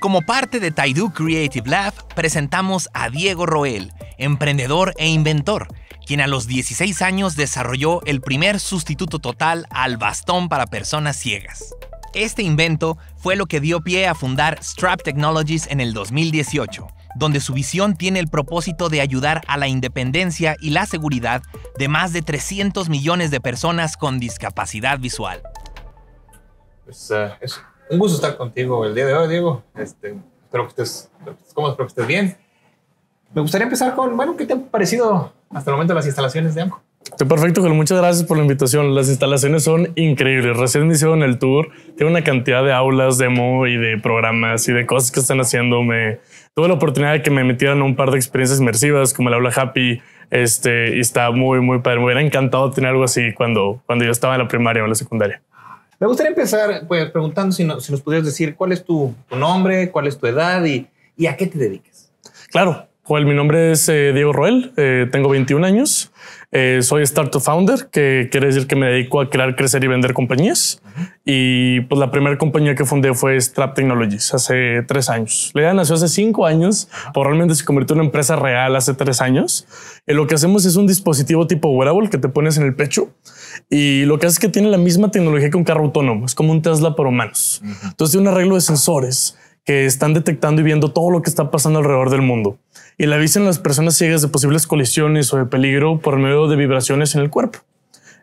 Como parte de Taidu Creative Lab, presentamos a Diego Roel, emprendedor e inventor, quien a los 16 años desarrolló el primer sustituto total al bastón para personas ciegas. Este invento fue lo que dio pie a fundar Strap Technologies en el 2018, donde su visión tiene el propósito de ayudar a la independencia y la seguridad de más de 300 millones de personas con discapacidad visual. Eh, un gusto estar contigo el día de hoy, Diego. Este, espero, que estés, ¿cómo? espero que estés bien. Me gustaría empezar con, bueno, ¿qué te han parecido hasta el momento las instalaciones de AMCO? Estoy perfecto, Julio. Muchas gracias por la invitación. Las instalaciones son increíbles. Recién me hicieron el tour. Tiene una cantidad de aulas, demo y de programas y de cosas que están haciendo. Me, tuve la oportunidad de que me metieran a un par de experiencias inmersivas, como el aula Happy. Este, y está muy, muy padre. Me hubiera encantado tener algo así cuando, cuando yo estaba en la primaria o en la secundaria. Me gustaría empezar pues, preguntando si, nos pudieras decir cuál es tu, nombre, cuál es tu edad y, a qué te dedicas. Claro, Joel, mi nombre es eh, Diego Roel, eh, tengo 21 años, eh, soy Startup Founder, que quiere decir que me dedico a crear, crecer y vender compañías. Y pues la primera compañía que fundé fue Strap Technologies hace tres años. La idea nació hace cinco años, pero realmente se convirtió en una empresa real hace tres años. Eh, lo que hacemos es un dispositivo tipo wearable que te pones en el pecho y lo que hace es que tiene la misma tecnología que un carro autónomo. Es como un Tesla para humanos. Entonces tiene un arreglo de sensores que están detectando y viendo todo lo que está pasando alrededor del mundo. Y le avisan a las personas ciegas de posibles colisiones o de peligro por medio de vibraciones en el cuerpo.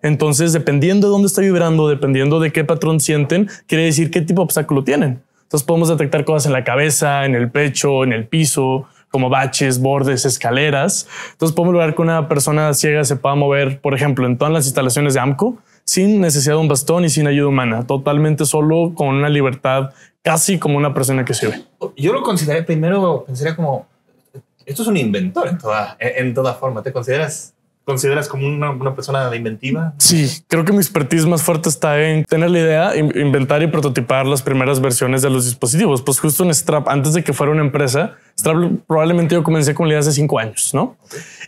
Entonces, dependiendo de dónde está vibrando, dependiendo de qué patrón sienten, quiere decir qué tipo de obstáculo tienen. Entonces podemos detectar cosas en la cabeza, en el pecho, en el piso, como baches, bordes, escaleras. Entonces podemos lograr que una persona ciega se pueda mover, por ejemplo, en todas las instalaciones de AMCO sin necesidad de un bastón y sin ayuda humana, totalmente solo con una libertad casi como una persona que ve. Yo lo consideré primero, pensaría como, esto es un inventor en toda, en toda forma, ¿te consideras consideras como una, una, persona inventiva? Sí, creo que mi expertise más fuerte está en tener la idea, inventar y prototipar las primeras versiones de los dispositivos. Pues justo en Strap, antes de que fuera una empresa, Strap probablemente yo comencé con la idea hace cinco años, ¿no?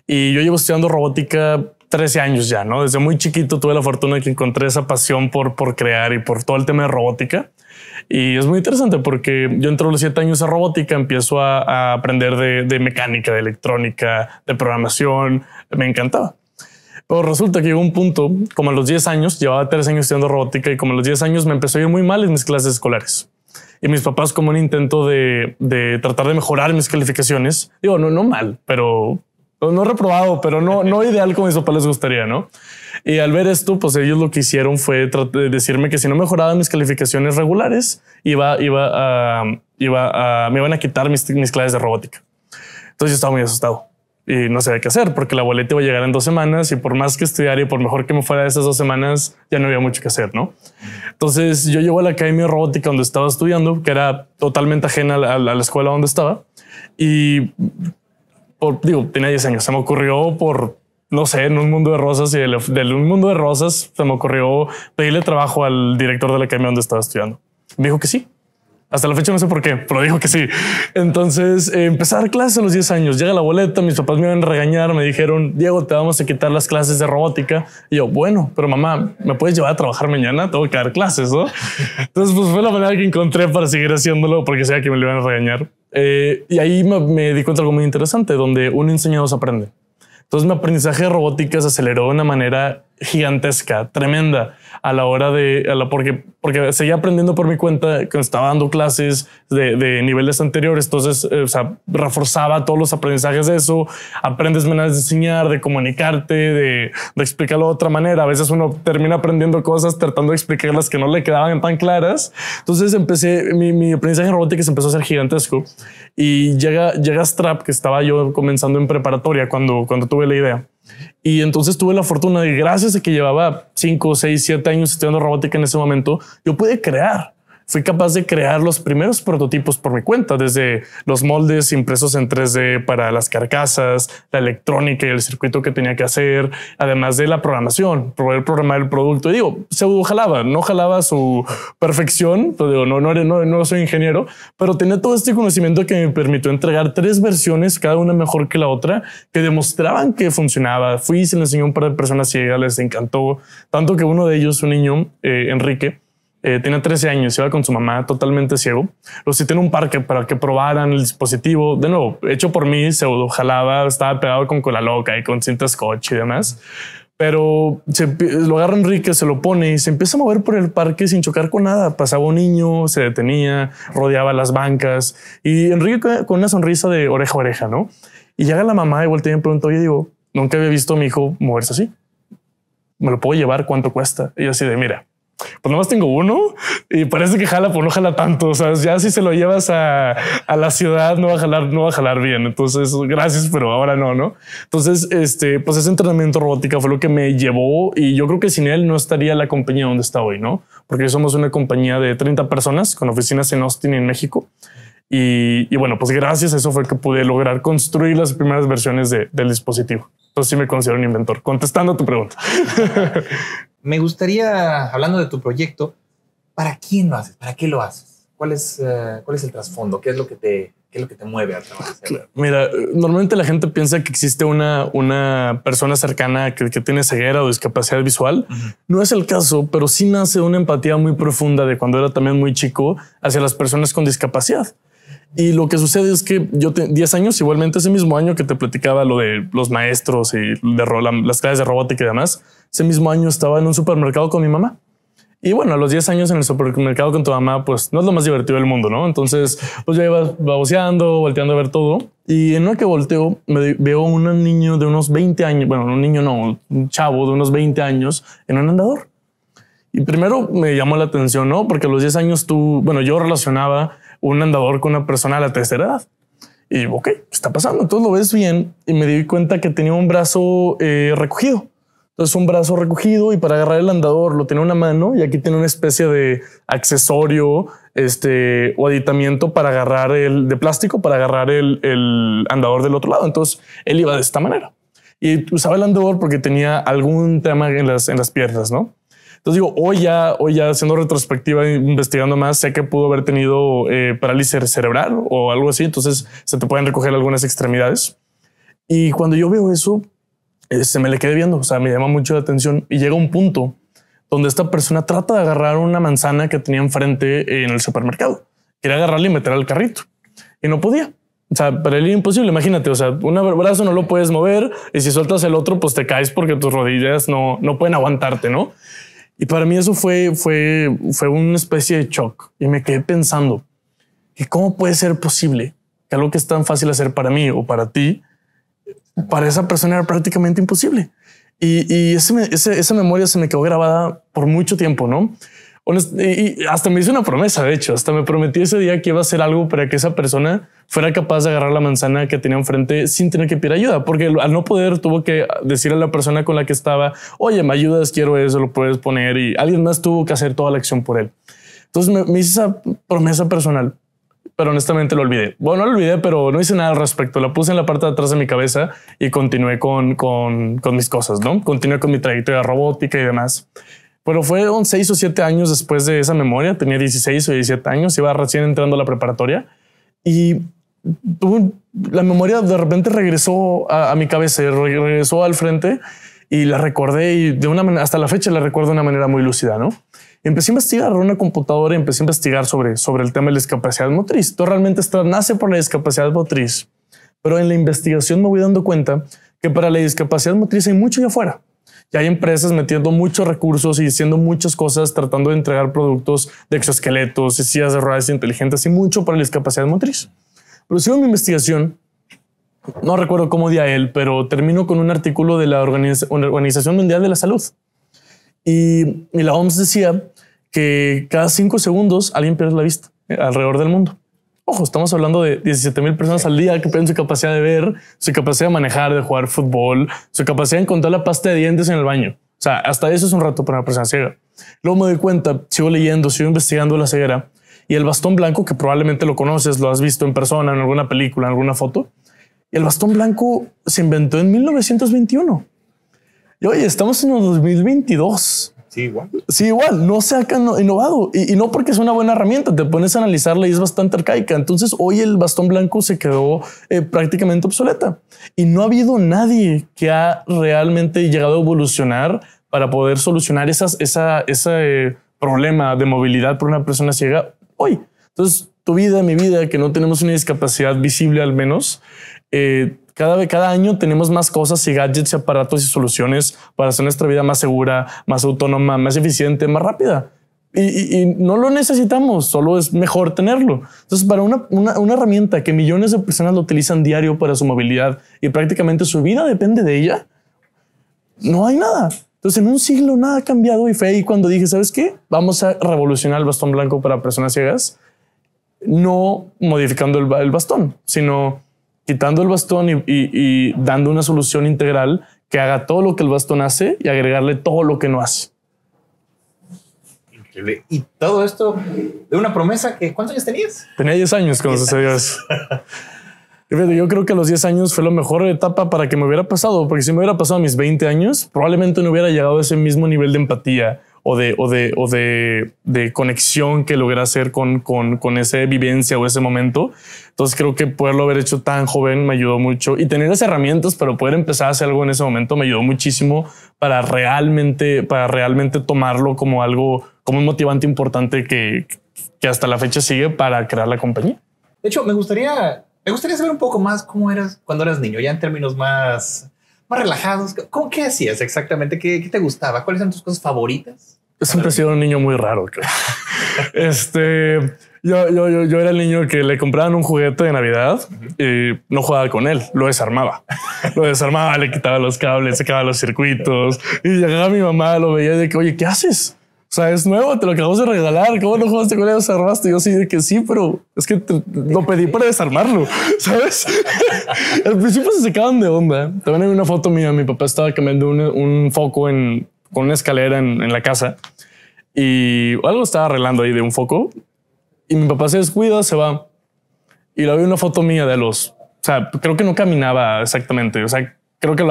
Y yo llevo estudiando robótica 13 años ya, ¿no? Desde muy chiquito tuve la fortuna de que encontré esa pasión por, por crear y por todo el tema de robótica. Y es muy interesante porque yo entro a los siete años a robótica, empiezo a, aprender de, mecánica, de electrónica, de programación. Me encantaba. Pero resulta que llegó un punto, como a los 10 años, llevaba tres años estudiando robótica y como a los 10 años me empezó a ir muy mal en mis clases escolares. Y mis papás como un intento de, de tratar de mejorar mis calificaciones. Digo, no, no mal, pero no, reprobado, pero no, no ideal como mis papás les gustaría, ¿no? Y al ver esto, pues ellos lo que hicieron fue eh, decirme que si no mejoraba mis calificaciones regulares, iba, iba a, iba a, me iban a quitar mis, mis clases de robótica. Entonces yo estaba muy asustado y no sabía qué hacer porque la boleta iba a llegar en dos semanas y por más que estudiar y por mejor que me fuera de esas dos semanas, ya no había mucho que hacer, ¿no? Entonces yo llego a la Academia de Robótica donde estaba estudiando, que era totalmente ajena a la, escuela donde estaba y digo, tenía 10 años, se me ocurrió por no sé, en un mundo de rosas y del un mundo de rosas se me ocurrió pedirle trabajo al director de la academia donde estaba estudiando. Me dijo que sí. Hasta la fecha no sé por qué, pero dijo que sí. Entonces eh, empezar clases a los 10 años. Llega la boleta, mis papás me iban a regañar, me dijeron, Diego, te vamos a quitar las clases de robótica. Y yo, bueno, pero mamá, ¿me puedes llevar a trabajar mañana? Tengo que dar clases, ¿no? Entonces, pues fue la manera que encontré para seguir haciéndolo porque sabía que me lo iban a regañar. Eh, y ahí me, di cuenta algo muy interesante, donde un enseñado se aprende. Entonces mi aprendizaje de robótica se aceleró de una manera gigantesca, tremenda a la hora de, la, porque, porque seguía aprendiendo por mi cuenta, que estaba dando clases de, niveles anteriores, entonces, eh, o sea, reforzaba todos los aprendizajes de eso, aprendes maneras de enseñar, de comunicarte, de, explicarlo de otra manera, a veces uno termina aprendiendo cosas tratando de explicarlas que no le quedaban tan claras, entonces empecé, mi, aprendizaje en robótica se empezó a ser gigantesco y llega, llega Strap, que estaba yo comenzando en preparatoria cuando tuve la idea. Y entonces tuve la fortuna de, gracias a que llevaba 5, 6, 7 años estudiando robótica en ese momento, yo pude crear. Fui capaz de crear los primeros prototipos por mi cuenta, desde los moldes impresos en 3D para las carcasas, la electrónica y el circuito que tenía que hacer, además de la programación, poder programar el producto. Y digo, se jalaba, no jalaba su perfección, digo, no, no, no, no soy ingeniero, pero tenía todo este conocimiento que me permitió entregar tres versiones, cada una mejor que la otra, que demostraban que funcionaba. Fui y se le enseñó un par de personas ciegas, les encantó, tanto que uno de ellos, un niño, eh, Enrique, tiene eh, tenía 13 años, iba con su mamá totalmente ciego. Lo cité en un parque para que probaran el dispositivo. De nuevo, hecho por mí, se jalaba, estaba pegado con cola loca y con cinta scotch y demás. Pero se, lo agarra Enrique, se lo pone y se empieza a mover por el parque sin chocar con nada. Pasaba un niño, se detenía, rodeaba las bancas y Enrique con una sonrisa de oreja a oreja, ¿no? Y llega la mamá y voltea y me oye, digo, nunca había visto a mi hijo moverse así. ¿Me lo puedo llevar? ¿Cuánto cuesta? Y así de, mira, pues nomás tengo uno y parece que jala, pero pues no jala tanto. O sea, ya si se lo llevas a, a, la ciudad, no va a jalar, no va a jalar bien. Entonces, gracias, pero ahora no, no? Entonces, este, pues ese entrenamiento robótica fue lo que me llevó y yo creo que sin él no estaría la compañía donde está hoy, no? Porque somos una compañía de 30 personas con oficinas en Austin, en México. Y, bueno, pues gracias a eso fue que pude lograr construir las primeras versiones de, del dispositivo. Entonces sí me considero un inventor, contestando tu pregunta. Me gustaría, hablando de tu proyecto, ¿para quién lo haces? ¿Para qué lo haces? ¿Cuál es, eh, el trasfondo? ¿Qué es lo que te, lo que te mueve a trabajar? Mira, normalmente la gente piensa que existe una, persona cercana que, que tiene ceguera o discapacidad visual. No es el caso, pero sí nace una empatía muy profunda de cuando era también muy chico hacia las personas con discapacidad. Y lo que sucede es que yo tengo 10 años, igualmente ese mismo año que te platicaba lo de los maestros y de las clases de robótica y demás, ese mismo año estaba en un supermercado con mi mamá. Y bueno, a los 10 años en el supermercado con tu mamá, pues no es lo más divertido del mundo, ¿no? Entonces, pues ya iba baboseando, volteando a ver todo. Y en una que volteo, me veo un niño de unos 20 años, bueno, un niño no, un chavo de unos 20 años en un andador. Y primero me llamó la atención, ¿no? Porque a los 10 años tú, bueno, yo relacionaba un andador con una persona de la tercera edad. Y ok, está pasando? Entonces lo ves bien y me di cuenta que tenía un brazo eh, recogido. Entonces un brazo recogido y para agarrar el andador lo tiene una mano y aquí tiene una especie de accesorio este, o aditamiento para agarrar el de plástico, para agarrar el, el andador del otro lado. Entonces él iba de esta manera y usaba el andador porque tenía algún tema en las, en las piernas, ¿no? Entonces digo, hoy ya, hoy ya haciendo retrospectiva, investigando más, sé que pudo haber tenido eh, parálisis cerebral o algo así. Entonces se te pueden recoger algunas extremidades. Y cuando yo veo eso, eh, se me le quedé viendo. O sea, me llama mucho la atención y llega un punto donde esta persona trata de agarrar una manzana que tenía enfrente en el supermercado. Quería agarrarla y meterla al carrito y no podía. O sea, para él imposible. Imagínate, o sea, un brazo no lo puedes mover y si sueltas el otro, pues te caes porque tus rodillas no, no pueden aguantarte, ¿no? Y para mí eso fue, fue, fue una especie de shock y me quedé pensando que cómo puede ser posible que algo que es tan fácil hacer para mí o para ti, para esa persona era prácticamente imposible. Y, ese, esa memoria se me quedó grabada por mucho tiempo, ¿no? y hasta me hice una promesa, de hecho, hasta me prometí ese día que iba a hacer algo para que esa persona fuera capaz de agarrar la manzana que tenía enfrente sin tener que pedir ayuda, porque al no poder tuvo que decirle a la persona con la que estaba, oye, me ayudas, quiero eso, lo puedes poner, y alguien más tuvo que hacer toda la acción por él. Entonces me, hice esa promesa personal, pero honestamente lo olvidé. Bueno, no lo olvidé, pero no hice nada al respecto. La puse en la parte de atrás de mi cabeza y continué con, con, con mis cosas, ¿no? Continué con mi trayectoria robótica y demás. Pero un seis o siete años después de esa memoria, tenía 16 o 17 años, iba recién entrando a la preparatoria y la memoria de repente regresó a, mi cabeza, regresó al frente y la recordé y de una manera, hasta la fecha la recuerdo de una manera muy lúcida, ¿no? Empecé a investigar una computadora, empecé a investigar sobre, sobre el tema de la discapacidad motriz. Todo realmente está, nace por la discapacidad motriz, pero en la investigación me voy dando cuenta que para la discapacidad motriz hay mucho allá afuera. Y hay empresas metiendo muchos recursos y haciendo muchas cosas, tratando de entregar productos de exoesqueletos, y sillas de ruedas inteligentes y mucho para la discapacidad motriz. Pero sigo mi investigación, no recuerdo cómo di a él, pero termino con un artículo de la Organización Mundial de la Salud. Y, y la OMS decía que cada cinco segundos alguien pierde la vista eh, alrededor del mundo. Ojo, estamos hablando de 17.000 mil personas al día que pierden su capacidad de ver, su capacidad de manejar, de jugar fútbol, su capacidad de encontrar la pasta de dientes en el baño. O sea, hasta eso es un rato para una persona ciega. Luego me doy cuenta, sigo leyendo, sigo investigando la ceguera y el bastón blanco, que probablemente lo conoces, lo has visto en persona, en alguna película, en alguna foto. Y el bastón blanco se inventó en 1921. Y hoy estamos en el 2022. Sí, igual. Sí, igual. No se ha innovado. Y, no porque es una buena herramienta. Te pones a analizarla y es bastante arcaica. Entonces, hoy el bastón blanco se quedó eh, prácticamente obsoleta. Y no ha habido nadie que ha realmente llegado a evolucionar para poder solucionar esas, esa, ese problema de movilidad por una persona ciega hoy. Entonces, tu vida, mi vida, que no tenemos una discapacidad visible al menos, eh, cada, cada año tenemos más cosas y gadgets y aparatos y soluciones para hacer nuestra vida más segura, más autónoma, más eficiente, más rápida. Y, no lo necesitamos, solo es mejor tenerlo. Entonces, para una, una, herramienta que millones de personas lo utilizan diario para su movilidad y prácticamente su vida depende de ella, no hay nada. Entonces, en un siglo nada ha cambiado y fue ahí cuando dije, ¿sabes qué? Vamos a revolucionar el bastón blanco para personas ciegas, no modificando el, el bastón, sino quitando el bastón y, dando una solución integral que haga todo lo que el bastón hace y agregarle todo lo que no hace. Y todo esto de una promesa que ¿cuántos años tenías? Tenía 10 años cuando sucedió eso. Yo creo que los 10 años fue la mejor etapa para que me hubiera pasado, porque si me hubiera pasado a mis 20 años, probablemente no hubiera llegado a ese mismo nivel de empatía, o de, o de, o de, conexión que logré hacer con, con, con esa vivencia o ese momento. Entonces creo que poderlo haber hecho tan joven me ayudó mucho y tener las herramientas pero poder empezar a hacer algo en ese momento me ayudó muchísimo para realmente, para realmente tomarlo como algo, como un motivante importante que, que hasta la fecha sigue para crear la compañía. De hecho, me gustaría, me gustaría saber un poco más cómo eras cuando eras niño, ya en términos más más relajados. ¿con ¿Qué hacías exactamente? ¿Qué, te gustaba? ¿Cuáles eran tus cosas favoritas? siempre he sido un niño muy raro. este, yo, yo, yo, yo, era el niño que le compraban un juguete de Navidad y no jugaba con él, lo desarmaba. lo desarmaba, le quitaba los cables, sacaba los circuitos y llegaba mi mamá, lo veía de que, oye, ¿qué haces? O sea, es nuevo, te lo acabamos de regalar. ¿Cómo no jugaste con él? Desarmaste. yo sí de que sí, pero es que lo pedí para desarmarlo, ¿sabes? Al principio se sacaban de onda. También hay una foto mía. Mi papá estaba cambiando un, foco en, con una escalera en, en, la casa y algo estaba arreglando ahí de un foco. Y mi papá se descuida, se va. Y la vi una foto mía de los. O sea, creo que no caminaba exactamente. O sea, creo que,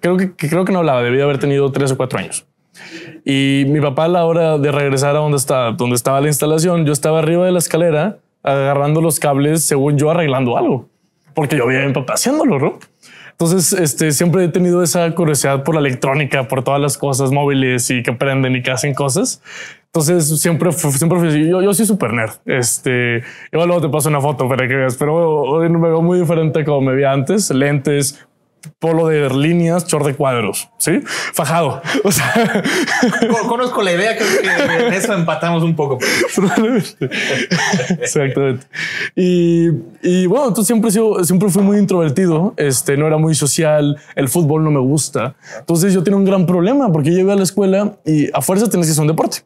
creo que, creo que no hablaba. Debía haber tenido tres o cuatro años. Y mi papá a la hora de regresar a donde estaba, donde estaba la instalación, yo estaba arriba de la escalera agarrando los cables, según yo arreglando algo, porque yo veía a mi papá haciéndolo, ¿no? Entonces, este, siempre he tenido esa curiosidad por la electrónica, por todas las cosas móviles y que prenden y que hacen cosas. Entonces, siempre, siempre fui, yo, yo soy súper nerd. Este, igual luego te paso una foto para que veas, pero hoy eh, me veo muy diferente como me veía antes. Lentes, polo de líneas, chor de cuadros, ¿sí? Fajado. O sea, conozco la idea, creo que en eso empatamos un poco. Pues. Exactamente. Y, y, bueno, entonces siempre, siempre fui muy introvertido, este, no era muy social, el fútbol no me gusta. Entonces yo tenía un gran problema porque llegué a la escuela y a fuerza tenés que hacer un deporte.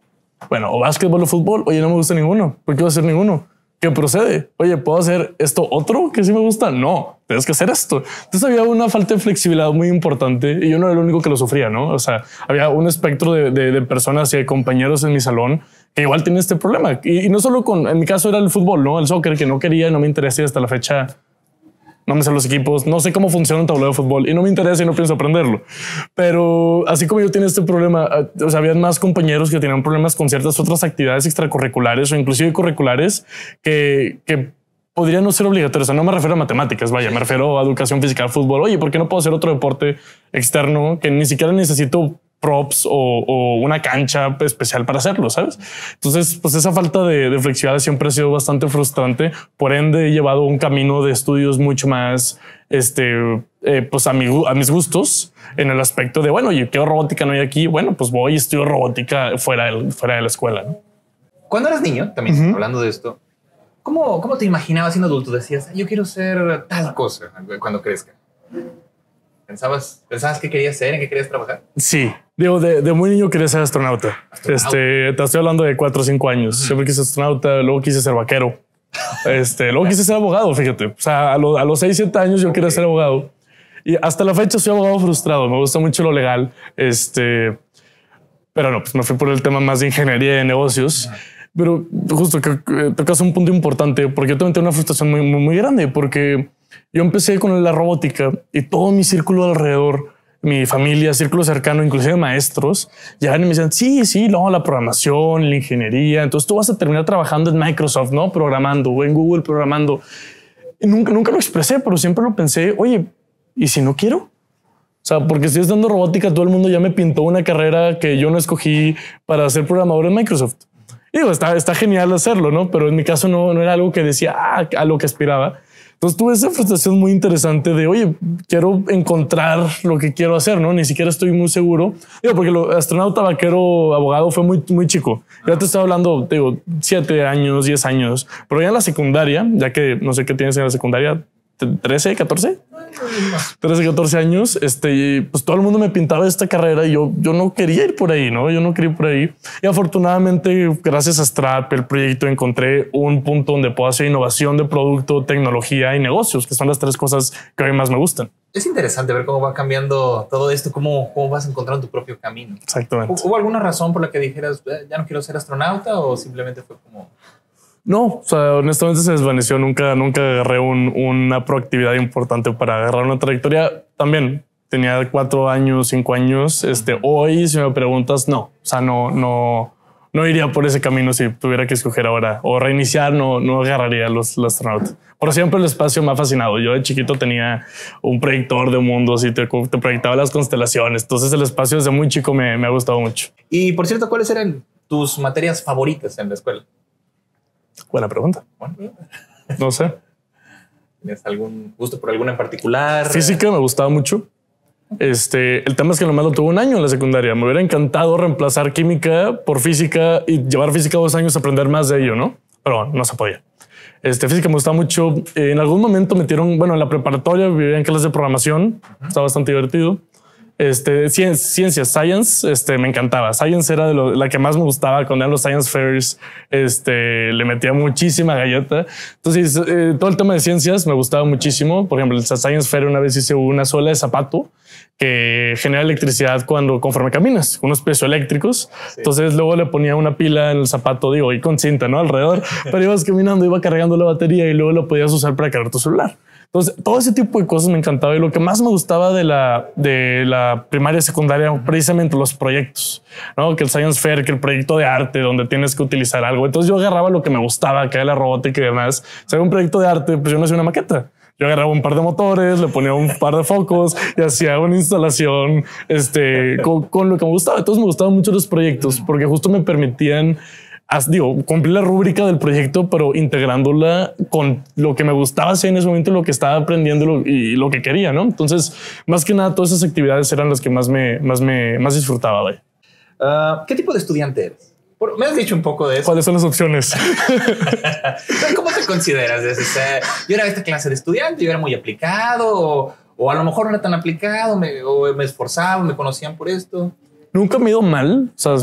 Bueno, o básquetbol o fútbol, oye, no me gusta ninguno, ¿por qué va a hacer ninguno? ¿qué procede? Oye, ¿puedo hacer esto otro que sí me gusta? No, tienes que hacer esto. Entonces había una falta de flexibilidad muy importante y yo no era el único que lo sufría, ¿no? O sea, había un espectro de, personas y de compañeros en mi salón que igual tienen este problema. Y, no solo con, en mi caso era el fútbol, ¿no? El soccer, que no quería, no me interesaba hasta la fecha no me sé los equipos, no sé cómo funciona un tablero de fútbol y no me interesa y no pienso aprenderlo. Pero así como yo tenía este problema, ah, o sea, más compañeros que tenían problemas con ciertas otras actividades extracurriculares o inclusive curriculares que, podrían no ser obligatorias. no me refiero a matemáticas, vaya, me refiero a educación física, al fútbol. Oye, ¿por qué no puedo hacer otro deporte externo que ni siquiera necesito props o, una cancha especial para hacerlo, ¿sabes? Entonces, pues esa falta de, flexibilidad siempre ha sido bastante frustrante, por ende he llevado un camino de estudios mucho más, este, eh, pues a, a mis gustos, en el aspecto de, bueno, yo quiero robótica, no hay aquí, bueno, pues voy y estudio robótica fuera, fuera de la escuela. Cuando eras niño, también hablando de esto, ¿cómo, ¿cómo te imaginabas siendo adulto? Decías, yo quiero ser tal cosa cuando crezca. ¿Pensabas, pensabas qué querías ser, en qué querías trabajar? Sí. Digo, de, muy niño quería ser astronauta. Este, te estoy hablando de cuatro o cinco años. yo Siempre quise astronauta, luego quise ser vaquero. Este, luego quise ser abogado, fíjate. O sea, a, los seis, siete años yo quería ser abogado. Y hasta la fecha soy abogado frustrado. Me gusta mucho lo legal. Este, pero no, pues me fui por el tema más de ingeniería y de negocios. Pero justo que, tocas un punto importante, porque yo también tengo una frustración muy, muy, muy grande, porque yo empecé con la robótica y todo mi círculo alrededor, mi familia, círculo cercano, inclusive maestros, ya me decían, sí, sí, no, la programación, la ingeniería, entonces tú vas a terminar trabajando en Microsoft, ¿no? Programando, o en Google programando. nunca, nunca lo expresé, pero siempre lo pensé, oye, ¿y si no quiero? O sea, porque es dando robótica, todo el mundo ya me pintó una carrera que yo no escogí para ser programador en Microsoft. digo, está, genial hacerlo, ¿no? Pero en mi caso no, no era algo que decía ah, a lo que aspiraba. Entonces tuve esa frustración muy interesante de, oye, quiero encontrar lo que quiero hacer, ¿no? Ni siquiera estoy muy seguro. Digo, porque lo astronauta, vaquero, abogado fue muy, muy chico. Ya te estaba hablando, digo, siete años, diez años. Pero ya en la secundaria, ya que no sé qué tienes en la secundaria, 13, 14. 13, 14 años, este, pues todo el mundo me pintaba esta carrera y yo, yo no quería ir por ahí, ¿no? Yo no quería ir por ahí. Y afortunadamente, gracias a Strap, el proyecto, encontré un punto donde puedo hacer innovación de producto, tecnología y negocios, que son las tres cosas que más me gustan. Es interesante ver cómo va cambiando todo esto, cómo, cómo vas encontrando tu propio camino. Exactamente. ¿Hubo alguna razón por la que dijeras, eh, ya no quiero ser astronauta o simplemente fue como... No, o sea, honestamente se desvaneció. Nunca, nunca agarré una proactividad importante para agarrar una trayectoria. También tenía cuatro años, cinco años. Este, hoy, si me preguntas, no. O sea, no, no, no iría por ese camino si tuviera que escoger ahora o reiniciar, no, no agarraría los, los astronautas. Por siempre el espacio me ha fascinado. Yo de chiquito tenía un proyector de mundos y te, te proyectaba las constelaciones. Entonces el espacio desde muy chico me ha gustado mucho. Y por cierto, ¿cuáles eran tus materias favoritas en la escuela? Buena pregunta. No sé. ¿Tienes algún gusto por alguna en particular? Física me gustaba mucho. Este, el tema es que nomás lo tuve un año en la secundaria. Me hubiera encantado reemplazar química por física y llevar física dos años a aprender más de ello, ¿no? Pero no se podía. Este, física me gustaba mucho. en algún momento metieron, bueno, en la preparatoria vivían clases de programación. estaba Está bastante divertido este, science, este, me encantaba. Science era de lo, la que más me gustaba. Cuando eran los science fairs, este, le metía muchísima galleta. Entonces, eh, todo el tema de ciencias me gustaba muchísimo. Por ejemplo, el science fair una vez hice una sola de zapato que genera electricidad cuando conforme caminas, unos pesos eléctricos. Entonces luego le ponía una pila en el zapato, digo, y con cinta, ¿no? Alrededor, pero ibas caminando, iba cargando la batería y luego lo podías usar para cargar tu celular. Entonces, todo ese tipo de cosas me encantaba y lo que más me gustaba de la, de la primaria y secundaria, precisamente los proyectos, ¿no? Que el Science Fair, que el proyecto de arte, donde tienes que utilizar algo. Entonces yo agarraba lo que me gustaba, que era la robótica y demás. O sea, un proyecto de arte, pues yo no hacía una maqueta yo agarraba un par de motores, le ponía un par de focos y hacía una instalación este, con, con, lo que me gustaba. Entonces me gustaban mucho los proyectos porque justo me permitían digo, cumplí la rúbrica del proyecto, pero integrándola con lo que me gustaba hacer en ese momento, lo que estaba aprendiendo y lo que quería, ¿no? Entonces, más que nada, todas esas actividades eran las que más me, me, más disfrutaba. Ah, ¿Qué tipo de estudiante eres? me has dicho un poco de eso. ¿Cuáles son las opciones? ¿Cómo te consideras? yo era esta clase de estudiante, yo era muy aplicado, o, a lo mejor no era tan aplicado, me, o me esforzaba, me conocían por esto. Nunca me he ido mal. O sea,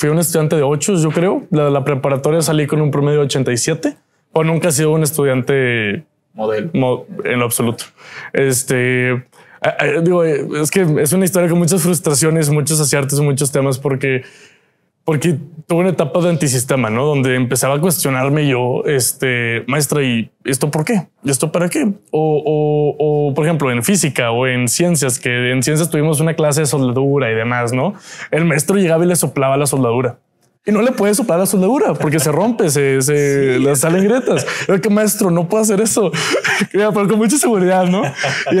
fui un estudiante de 8, yo creo. La preparatoria salí con un promedio de 87. O nunca he sido un estudiante modelo en lo absoluto. Este eh, eh, digo, eh, es que es una historia con muchas frustraciones, muchos aciertos, muchos temas, porque porque tuve una etapa de antisistema, ¿no? Donde empezaba a cuestionarme yo, este, maestra, ¿y esto por qué? ¿Y esto para qué? O, o, o por ejemplo, en física o en ciencias, que en ciencias tuvimos una clase de soldadura y demás, ¿no? El maestro llegaba y le soplaba la soldadura y no le puedes soplar la soldadura porque se rompe, se, se le salen grietas. El que maestro no puede hacer eso, pero con mucha seguridad, ¿no? Y,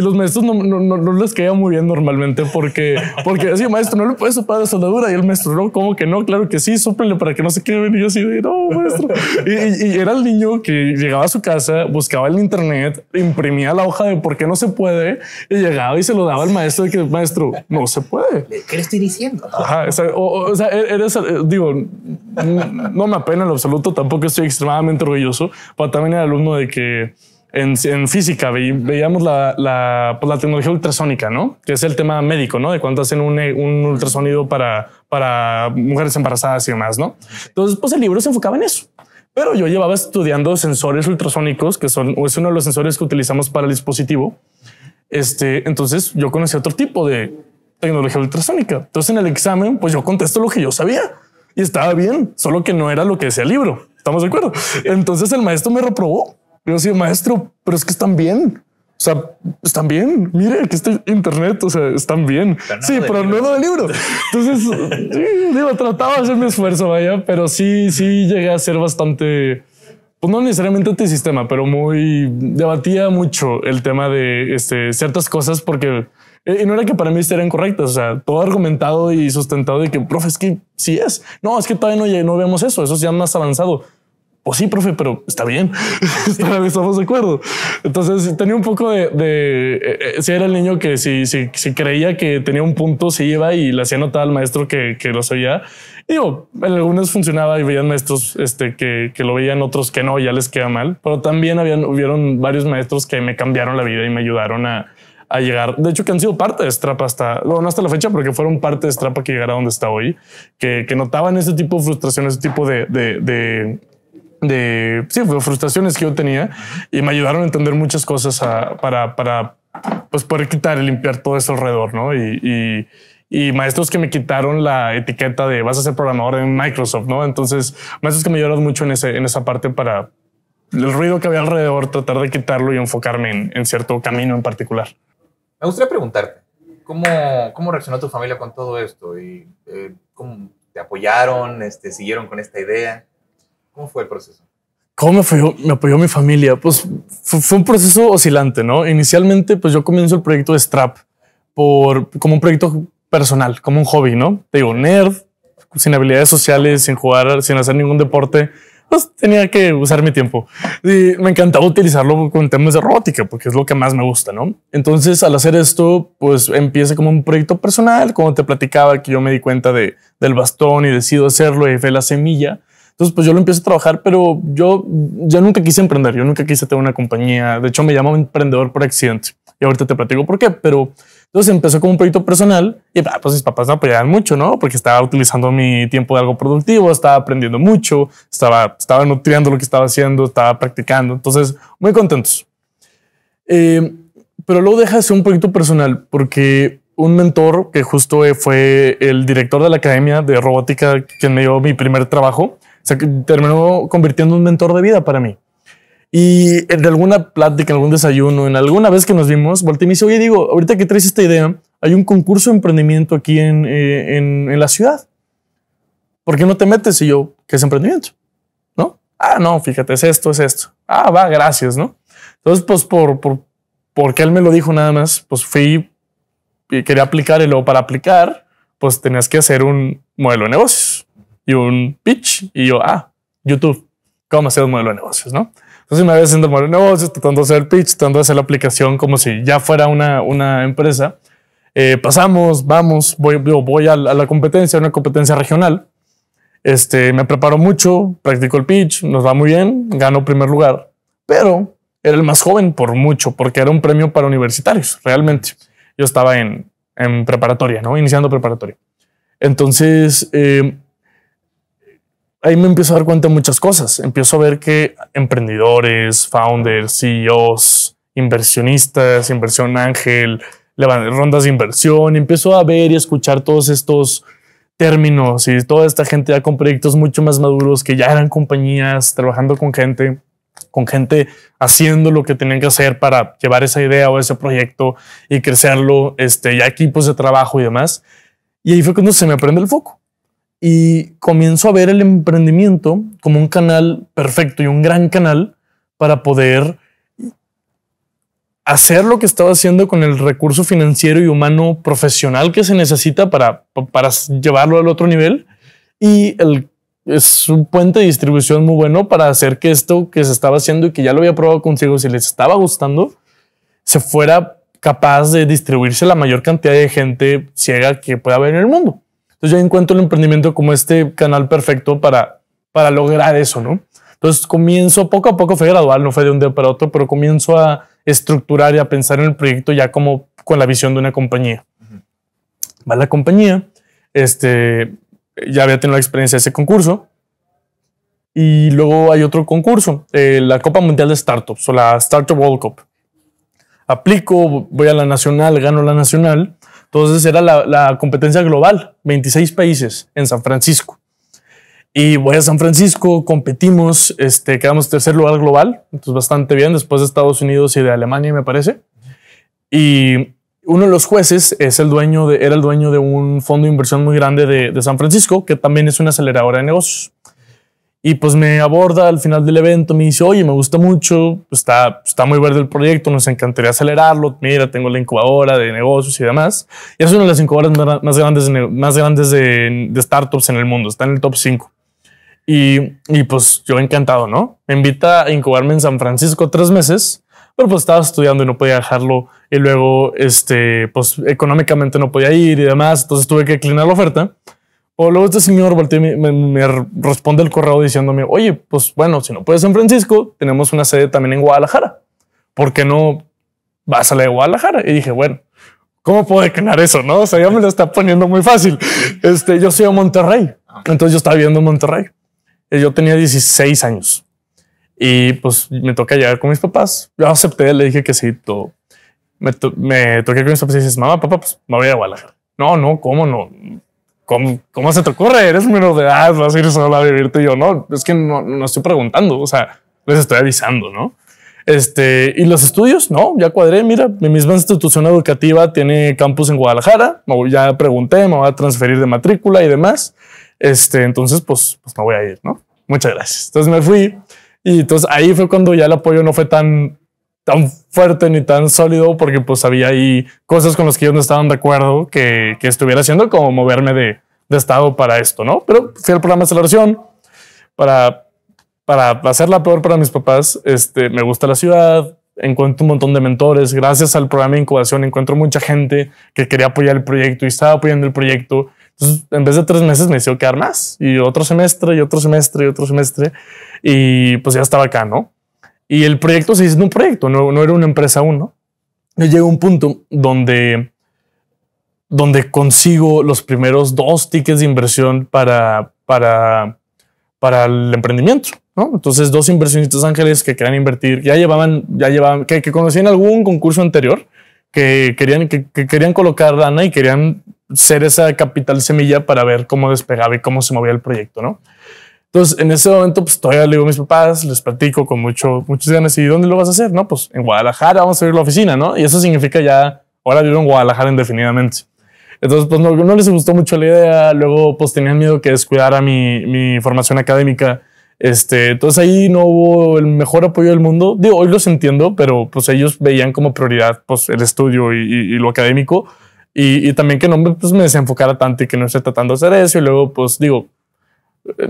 los maestros no, no, les queda muy bien normalmente porque, porque así, maestro, no le puedes soplar la soldadura y el maestro, no, como que no? Claro que sí, súplele para que no se quede Y así no, maestro. Y, era el niño que llegaba a su casa, buscaba el internet, imprimía la hoja de por qué no se puede y llegaba y se lo daba al maestro de que, maestro, no se puede. ¿Qué le estoy diciendo? o sea, e-, eres eh, digo, no me apena en absoluto, tampoco estoy extremadamente orgulloso, pero también era alumno de que en, física veíamos pues, la, tecnología ultrasónica, ¿no? Que es el tema médico, ¿no? De cuando hacen un, eh, un, ultrasonido para, para mujeres embarazadas y demás, ¿no? Entonces, pues el libro se enfocaba en eso. Pero yo llevaba estudiando sensores ultrasónicos, que son, es uno de los sensores que utilizamos para el dispositivo. Este, entonces yo conocí otro tipo de tecnología ultrasónica. Entonces en el examen, pues yo contesto lo que yo sabía y estaba bien, solo que no era lo que decía el libro. ¿Estamos de acuerdo? Entonces el maestro me reprobó. Yo decía, maestro, pero es que están bien. O sea, están bien. Mire, que este internet. O sea, están bien. sí, pero no del libro. Entonces, digo, trataba de hacer mi esfuerzo, vaya, pero sí, sí llegué a ser bastante, pues no necesariamente sistema, pero muy debatía mucho el tema de este, ciertas cosas porque eh, y no era que para mí eran correctas, o sea, todo argumentado y sustentado de que, profe, es que sí es. No, es que todavía no, no vemos eso, eso es ya más avanzado. Pues sí, profe, pero está bien, estamos de acuerdo. Entonces tenía un poco de, eh, eh, si era el niño que si, si, creía que tenía un punto, se iba y le hacía notar al maestro que, lo sabía. Digo, en algunos funcionaba y veían maestros este, que, que, lo veían, otros que no, ya les queda mal. Pero también habían, hubieron varios maestros que me cambiaron la vida y me ayudaron a, a llegar. De hecho, que han sido parte de Strapa hasta, bueno, hasta la fecha, pero que fueron parte de Strapa que llegara a donde está hoy, que, que notaban ese tipo de frustración, ese tipo de, de, de sí, pues, frustraciones que yo tenía y me ayudaron a entender muchas cosas para, para pues poder quitar y limpiar todo eso alrededor, ¿no? Y, y, y, maestros que me quitaron la etiqueta de vas a ser programador en Microsoft, ¿no? Entonces, maestros que me ayudaron mucho en, ese, en esa parte para el ruido que había alrededor, tratar de quitarlo y enfocarme en, en cierto camino en particular. Me gustaría preguntarte, ¿cómo, cómo reaccionó tu familia con todo esto? ¿Y eh, cómo te apoyaron? Este, ¿Siguieron con esta idea? ¿Cómo fue el proceso? ¿Cómo me apoyó, me apoyó mi familia? Pues fue, un proceso oscilante, ¿no? Inicialmente, pues yo comienzo el proyecto de Strap por, como un proyecto personal, como un hobby, ¿no? Te digo, nerd, sin habilidades sociales, sin jugar, sin hacer ningún deporte pues tenía que usar mi tiempo. Y me encantaba utilizarlo con temas de robótica, porque es lo que más me gusta, ¿no? Entonces, al hacer esto, pues empieza como un proyecto personal, como te platicaba, que yo me di cuenta de, del bastón y decido hacerlo y fue la semilla. Entonces, pues yo lo empiezo a trabajar, pero yo, ya nunca quise emprender, yo nunca quise tener una compañía. De hecho, me llamo emprendedor por accidente. Y ahorita te platico por qué, pero entonces empezó como un proyecto personal y ah, pues mis papás me apoyaban mucho, ¿no? Porque estaba utilizando mi tiempo de algo productivo, estaba aprendiendo mucho, estaba, estaba nutriendo lo que estaba haciendo, estaba practicando. Entonces, muy contentos. Eh, pero luego deja de un proyecto personal porque un mentor que justo fue el director de la academia de robótica quien me dio mi primer trabajo, se terminó convirtiendo en un mentor de vida para mí. Y en eh, alguna plática, en algún desayuno, en alguna vez que nos vimos, volteé y me dice, oye, digo, ahorita que traes esta idea, hay un concurso de emprendimiento aquí eh, en, en, la ciudad. ¿Por qué no te metes? Y yo, ¿qué es emprendimiento? ¿No? Ah, no, fíjate, es esto, es esto. Ah, va, gracias, ¿no? Entonces, pues, por, por, porque él me lo dijo nada más, pues fui y quería aplicar y luego para aplicar, pues tenías que hacer un modelo de negocios y un pitch. Y yo, ah, YouTube, ¿cómo hacer un modelo de negocios, no? Entonces me vez haciendo modelo de negocios, tratando de hacer el pitch, tratando de hacer la aplicación como si ya fuera una, una empresa. Eh, pasamos, vamos, voy, voy a, la competencia, una competencia regional. Este, me preparo mucho, practico el pitch, nos va muy bien, gano primer lugar, pero era el más joven por mucho, porque era un premio para universitarios, realmente. Yo estaba en, en preparatoria, ¿no? Iniciando preparatoria. Entonces, eh, ahí me empiezo a dar cuenta de muchas cosas. Empiezo a ver que emprendedores, founders, CEOs, inversionistas, inversión ángel, rondas de inversión, empiezo a ver y escuchar todos estos términos y toda esta gente ya con proyectos mucho más maduros que ya eran compañías trabajando con gente, con gente haciendo lo que tenían que hacer para llevar esa idea o ese proyecto y crecerlo, este, ya equipos de trabajo y demás. Y ahí fue cuando se me prende el foco y comienzo a ver el emprendimiento como un canal perfecto y un gran canal para poder hacer lo que estaba haciendo con el recurso financiero y humano profesional que se necesita para, para llevarlo al otro nivel. Y el, es un puente de distribución muy bueno para hacer que esto que se estaba haciendo y que ya lo había probado consigo, si les estaba gustando, se fuera capaz de distribuirse la mayor cantidad de gente ciega que pueda haber en el mundo. Entonces yo encuentro el emprendimiento como este canal perfecto para, para lograr eso, ¿no? Entonces comienzo poco a poco, fue gradual, no fue de un día para otro, pero comienzo a estructurar y a pensar en el proyecto ya como con la visión de una compañía. Va la compañía, este, ya había tenido la experiencia de ese concurso, y luego hay otro concurso, eh, la Copa Mundial de Startups o la Startup World Cup. Aplico, voy a la nacional, gano la nacional entonces era la, competencia global, 26 países en San Francisco. Y voy a San Francisco, competimos, este, quedamos tercer lugar global, entonces bastante bien, después de Estados Unidos y de Alemania, me parece. Y uno de los jueces es el dueño de, era el dueño de un fondo de inversión muy grande de San Francisco, que también es una aceleradora de negocios. Y pues me aborda al final del evento, me dice, oye, me gusta mucho, está, está muy verde el proyecto, nos encantaría acelerarlo, mira, tengo la incubadora de negocios y demás. Y es una de las incubadoras más grandes, más grandes de, startups en el mundo, está en el top 5. Y, y, pues yo encantado, ¿no? Me invita a incubarme en San Francisco tres meses, pero pues estaba estudiando y no podía dejarlo. Y luego, este, pues económicamente no podía ir y demás, entonces tuve que declinar la oferta. O luego este señor me, responde el correo diciéndome, oye, pues bueno, si no puedes San Francisco, tenemos una sede también en Guadalajara. ¿Por qué no vas a la de Guadalajara? Y dije, bueno, ¿cómo puedo declinar eso? No, o sea, ya me lo está poniendo muy fácil. Este, yo soy de Monterrey. Ah. Entonces yo estaba viviendo en Monterrey. Eh, yo tenía 16 años y pues me toca llegar con mis papás. Yo acepté, le dije que sí, todo. Me, me toqué con mis papás y dices, mamá, papá, pues me voy a Guadalajara. No, no, ¿cómo no? ¿Cómo, se te ocurre? Eres menor de edad, vas a ir solo a vivirte. Y yo, no, es que no, no, estoy preguntando, o sea, les estoy avisando, ¿no? Este, y los estudios, no, ya cuadré, mira, mi misma institución educativa tiene campus en Guadalajara, ya pregunté, me voy a transferir de matrícula y demás. Este, entonces, pues, pues me voy a ir, ¿no? Muchas gracias. Entonces me fui y entonces ahí fue cuando ya el apoyo no fue tan tan fuerte ni tan sólido porque pues había ahí cosas con las que yo no estaban de acuerdo que, que estuviera haciendo como moverme de, de, estado para esto, ¿no? Pero fui al programa de aceleración para, para hacerla peor para mis papás. Este, me gusta la ciudad, encuentro un montón de mentores. Gracias al programa de incubación encuentro mucha gente que quería apoyar el proyecto y estaba apoyando el proyecto. Entonces, en vez de tres meses me hizo quedar más y otro semestre y otro semestre y otro semestre y pues ya estaba acá, ¿no? Y el proyecto se hizo un proyecto, no, era una empresa aún, ¿no? Yo a un punto donde, donde consigo los primeros dos tickets de inversión para, para, para el emprendimiento, Entonces, dos inversionistas ángeles que querían invertir, ya llevaban, ya llevaban, que, conocían algún concurso anterior, que querían, que, querían colocar dana y querían ser esa capital semilla para ver cómo despegaba y cómo se movía el proyecto, ¿no? Entonces, en ese momento, pues todavía le digo a mis papás, les platico con mucho, muchas ganas. ¿Y dónde lo vas a hacer? No, pues en Guadalajara, vamos a abrir la oficina, ¿no? Y eso significa ya, ahora vivo en Guadalajara indefinidamente. Entonces, pues no, les gustó mucho la idea. Luego, pues tenían miedo que descuidara mi, mi formación académica. Este, entonces ahí no hubo el mejor apoyo del mundo. Digo, hoy los entiendo, pero pues ellos veían como prioridad pues el estudio y, lo académico. Y, y, también que no pues, me desenfocara tanto y que no esté tratando de hacer eso. Y luego, pues digo, eh,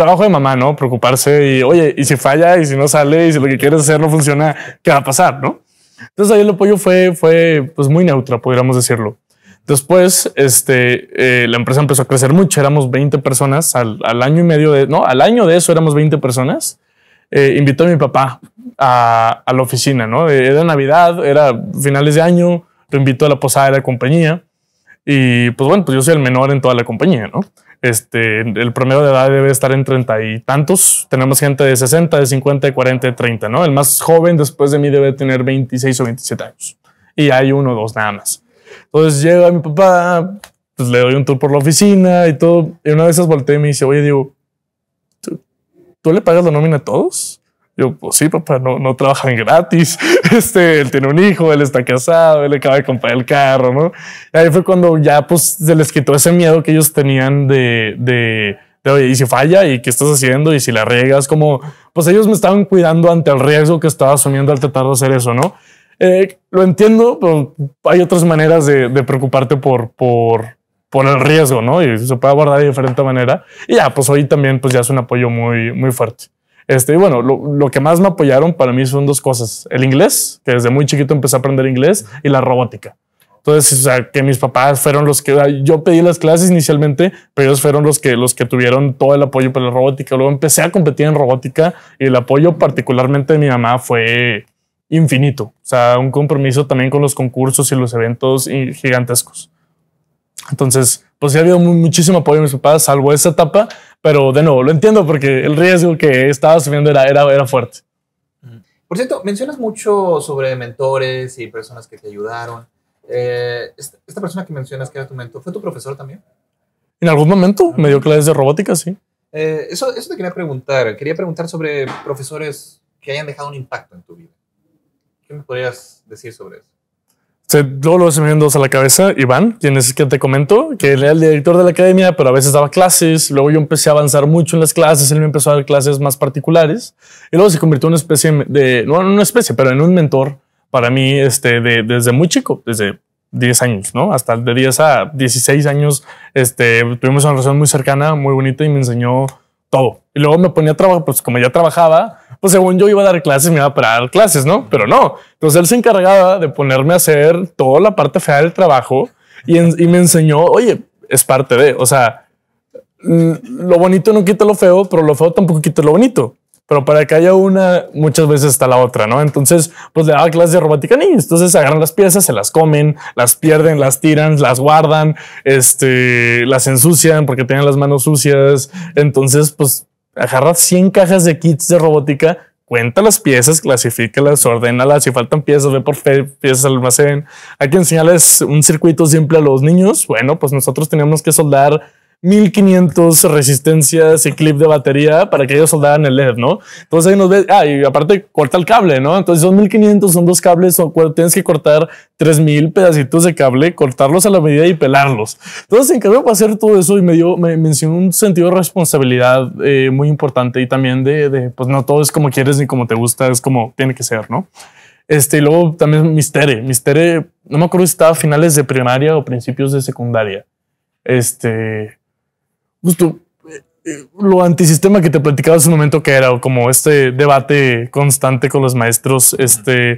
trabajo de mamá, ¿no? Preocuparse y, oye, y si falla y si no sale y si lo que quieres hacer no funciona, ¿qué va a pasar, no? Entonces ahí el apoyo fue, fue pues muy neutra, podríamos decirlo. Después, este, eh, la empresa empezó a crecer mucho, éramos 20 personas al, año y medio de, no, al año de eso éramos 20 personas. Eh, invitó a mi papá a, a la oficina, ¿no? Eh, era Navidad, era finales de año, lo invitó a la posada de la compañía. Y pues bueno, pues yo soy el menor en toda la compañía, ¿no? Este, el promedio de edad debe estar en treinta y tantos. Tenemos gente de 60, de 50, de 40, de 30, ¿no? El más joven después de mí debe tener 26 o 27 años. Y hay uno o dos nada más. Entonces llega mi papá, pues le doy un tour por la oficina y todo. Y una vez volteé y me dice, oye, digo, ¿tú, ¿tú le pagas la nómina a todos? Yo, pues sí, papá, no, no trabajan gratis. Este, él tiene un hijo, él está casado, él acaba de comprar el carro, ¿no? ahí fue cuando ya, pues, se les quitó ese miedo que ellos tenían de, de, de, oye, ¿y si falla? ¿Y qué estás haciendo? ¿Y si la riegas? Como, pues ellos me estaban cuidando ante el riesgo que estaba asumiendo al tratar de hacer eso, ¿no? Eh, lo entiendo, pero hay otras maneras de, preocuparte por, por, por el riesgo, ¿no? Y se puede abordar de diferente manera. Y ya, pues hoy también, pues ya es un apoyo muy, muy fuerte. Este, bueno, lo, que más me apoyaron para mí son dos cosas. El inglés, que desde muy chiquito empecé a aprender inglés, y la robótica. Entonces, o sea, que mis papás fueron los que yo pedí las clases inicialmente, pero ellos fueron los que los que tuvieron todo el apoyo para la robótica. Luego empecé a competir en robótica y el apoyo particularmente de mi mamá fue infinito. O sea, un compromiso también con los concursos y los eventos gigantescos. Entonces, pues ha habido muchísimo apoyo de mis papás, salvo esa etapa, pero de nuevo, lo entiendo porque el riesgo que estaba asumiendo era, era, era fuerte. Por cierto, mencionas mucho sobre mentores y personas que te ayudaron. Eh, esta, persona que mencionas que era tu mentor, ¿fue tu profesor también? En algún momento ah. me dio clases de robótica, sí. Eh, eso, eso te quería preguntar. Quería preguntar sobre profesores que hayan dejado un impacto en tu vida. ¿Qué me podrías decir sobre eso? se, este, luego, se me vienen dos a la cabeza. Iván, tienes que te comento, que era el director de la academia, pero a veces daba clases. Luego yo empecé a avanzar mucho en las clases. Él me empezó a dar clases más particulares. Y luego se convirtió en una especie de, no, una especie, pero en un mentor para mí este, de, desde muy chico, desde 10 años, ¿no? Hasta de 10 a 16 años, este, tuvimos una relación muy cercana, muy bonita y me enseñó todo. Y luego me ponía a pues como ya trabajaba, pues según yo iba a dar clases, me iba a parar clases, ¿no? Pero no. Entonces él se encargaba de ponerme a hacer toda la parte fea del trabajo y, me enseñó, oye, es parte de, o sea, mm, lo bonito no quita lo feo, pero lo feo tampoco quita lo bonito. Pero para que haya una, muchas veces está la otra, ¿no? Entonces, pues le daba clases de robótica ni Entonces agarran las piezas, se las comen, las pierden, las tiran, las guardan, este, las ensucian porque tienen las manos sucias. Entonces, pues agarra 100 cajas de kits de robótica, cuenta las piezas, clasifícalas, ordénalas. Si faltan piezas, ve por piezas al almacén. Hay que enseñarles un circuito simple a los niños. Bueno, pues nosotros tenemos que soldar 1500 resistencias y clip de batería para que ellos soldaran el LED, ¿no? Entonces ahí nos ves, ah, y aparte corta el cable, ¿no? Entonces son 1500, son dos cables, o tienes que cortar 3000 pedacitos de cable, cortarlos a la medida y pelarlos. Entonces se encargó para hacer todo eso y me dio, me mencionó un sentido de responsabilidad eh, muy importante y también de, pues no todo es como quieres ni como te gusta, es como tiene que ser, ¿no? Este, y luego también Mistere, Mistere, no me acuerdo si estaba finales de primaria o principios de secundaria. Este, justo eh, eh, lo antisistema que te platicaba hace un momento que era como este debate constante con los maestros, este,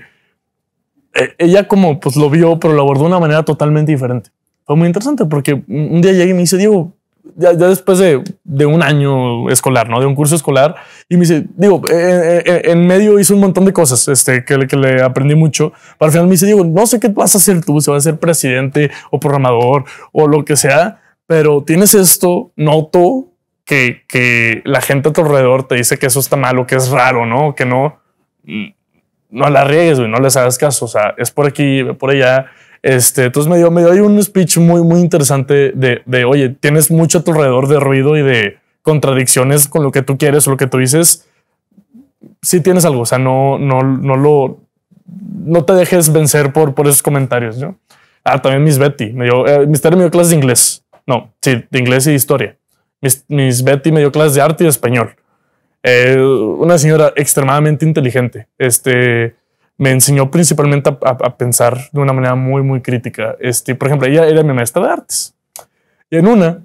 e, ella como pues lo vio, pero lo abordó de una manera totalmente diferente. Fue muy interesante porque un día llegué y me dice, Diego, ya, después de, de, un año escolar, ¿no? De un curso escolar, y me dice, digo, eh, en medio hizo un montón de cosas este, que, que le aprendí mucho, para al final me dice, digo, no sé qué vas a hacer tú, si vas a ser presidente o programador o lo que sea, pero tienes esto, noto que, que la gente a tu alrededor te dice que eso está malo, que es raro, ¿no? Que no, no la riegues, güey, no les hagas caso, o sea, es por aquí, por allá. Este, entonces me dio, me dio un speech muy, muy interesante de, de, oye, tienes mucho a tu alrededor de ruido y de contradicciones con lo que tú quieres o lo que tú dices. Sí tienes algo, o sea, no, no, no lo, no te dejes vencer por, por esos comentarios, ¿no? Ah, también Miss Betty, me dio, eh, clase me dio clases de inglés. No, sí, de inglés y historia. Mis, Betty me dio clases de arte y de español. Eh, una señora extremadamente inteligente. Este, me enseñó principalmente a, pensar de una manera muy, muy crítica. Este, por ejemplo, ella era mi maestra de artes. Y en una,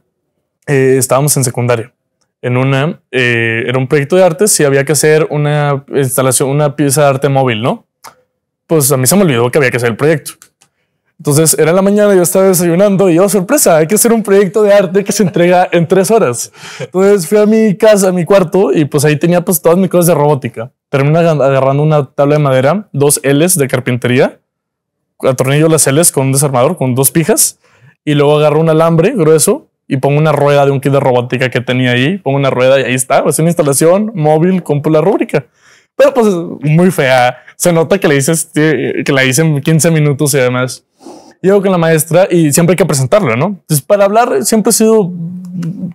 eh, estábamos en secundaria. En una, eh, era un proyecto de artes y había que hacer una instalación, una pieza de arte móvil, ¿no? Pues a mí se me olvidó que había que hacer el proyecto. Entonces era la mañana, yo estaba desayunando y yo, oh, sorpresa, hay que hacer un proyecto de arte que se entrega en tres horas. Entonces fui a mi casa, a mi cuarto y pues ahí tenía pues todas mis cosas de robótica. Terminé agarrando una tabla de madera, dos L's de carpintería, atornillo las L's con un desarmador, con dos pijas y luego agarro un alambre grueso y pongo una rueda de un kit de robótica que tenía ahí, pongo una rueda y ahí está, es pues una instalación móvil con la rúbrica pero pues muy fea. Se nota que le dices eh, que la dicen 15 minutos y además. Llego con la maestra y siempre hay que presentarla, ¿no? Entonces, para hablar siempre he sido,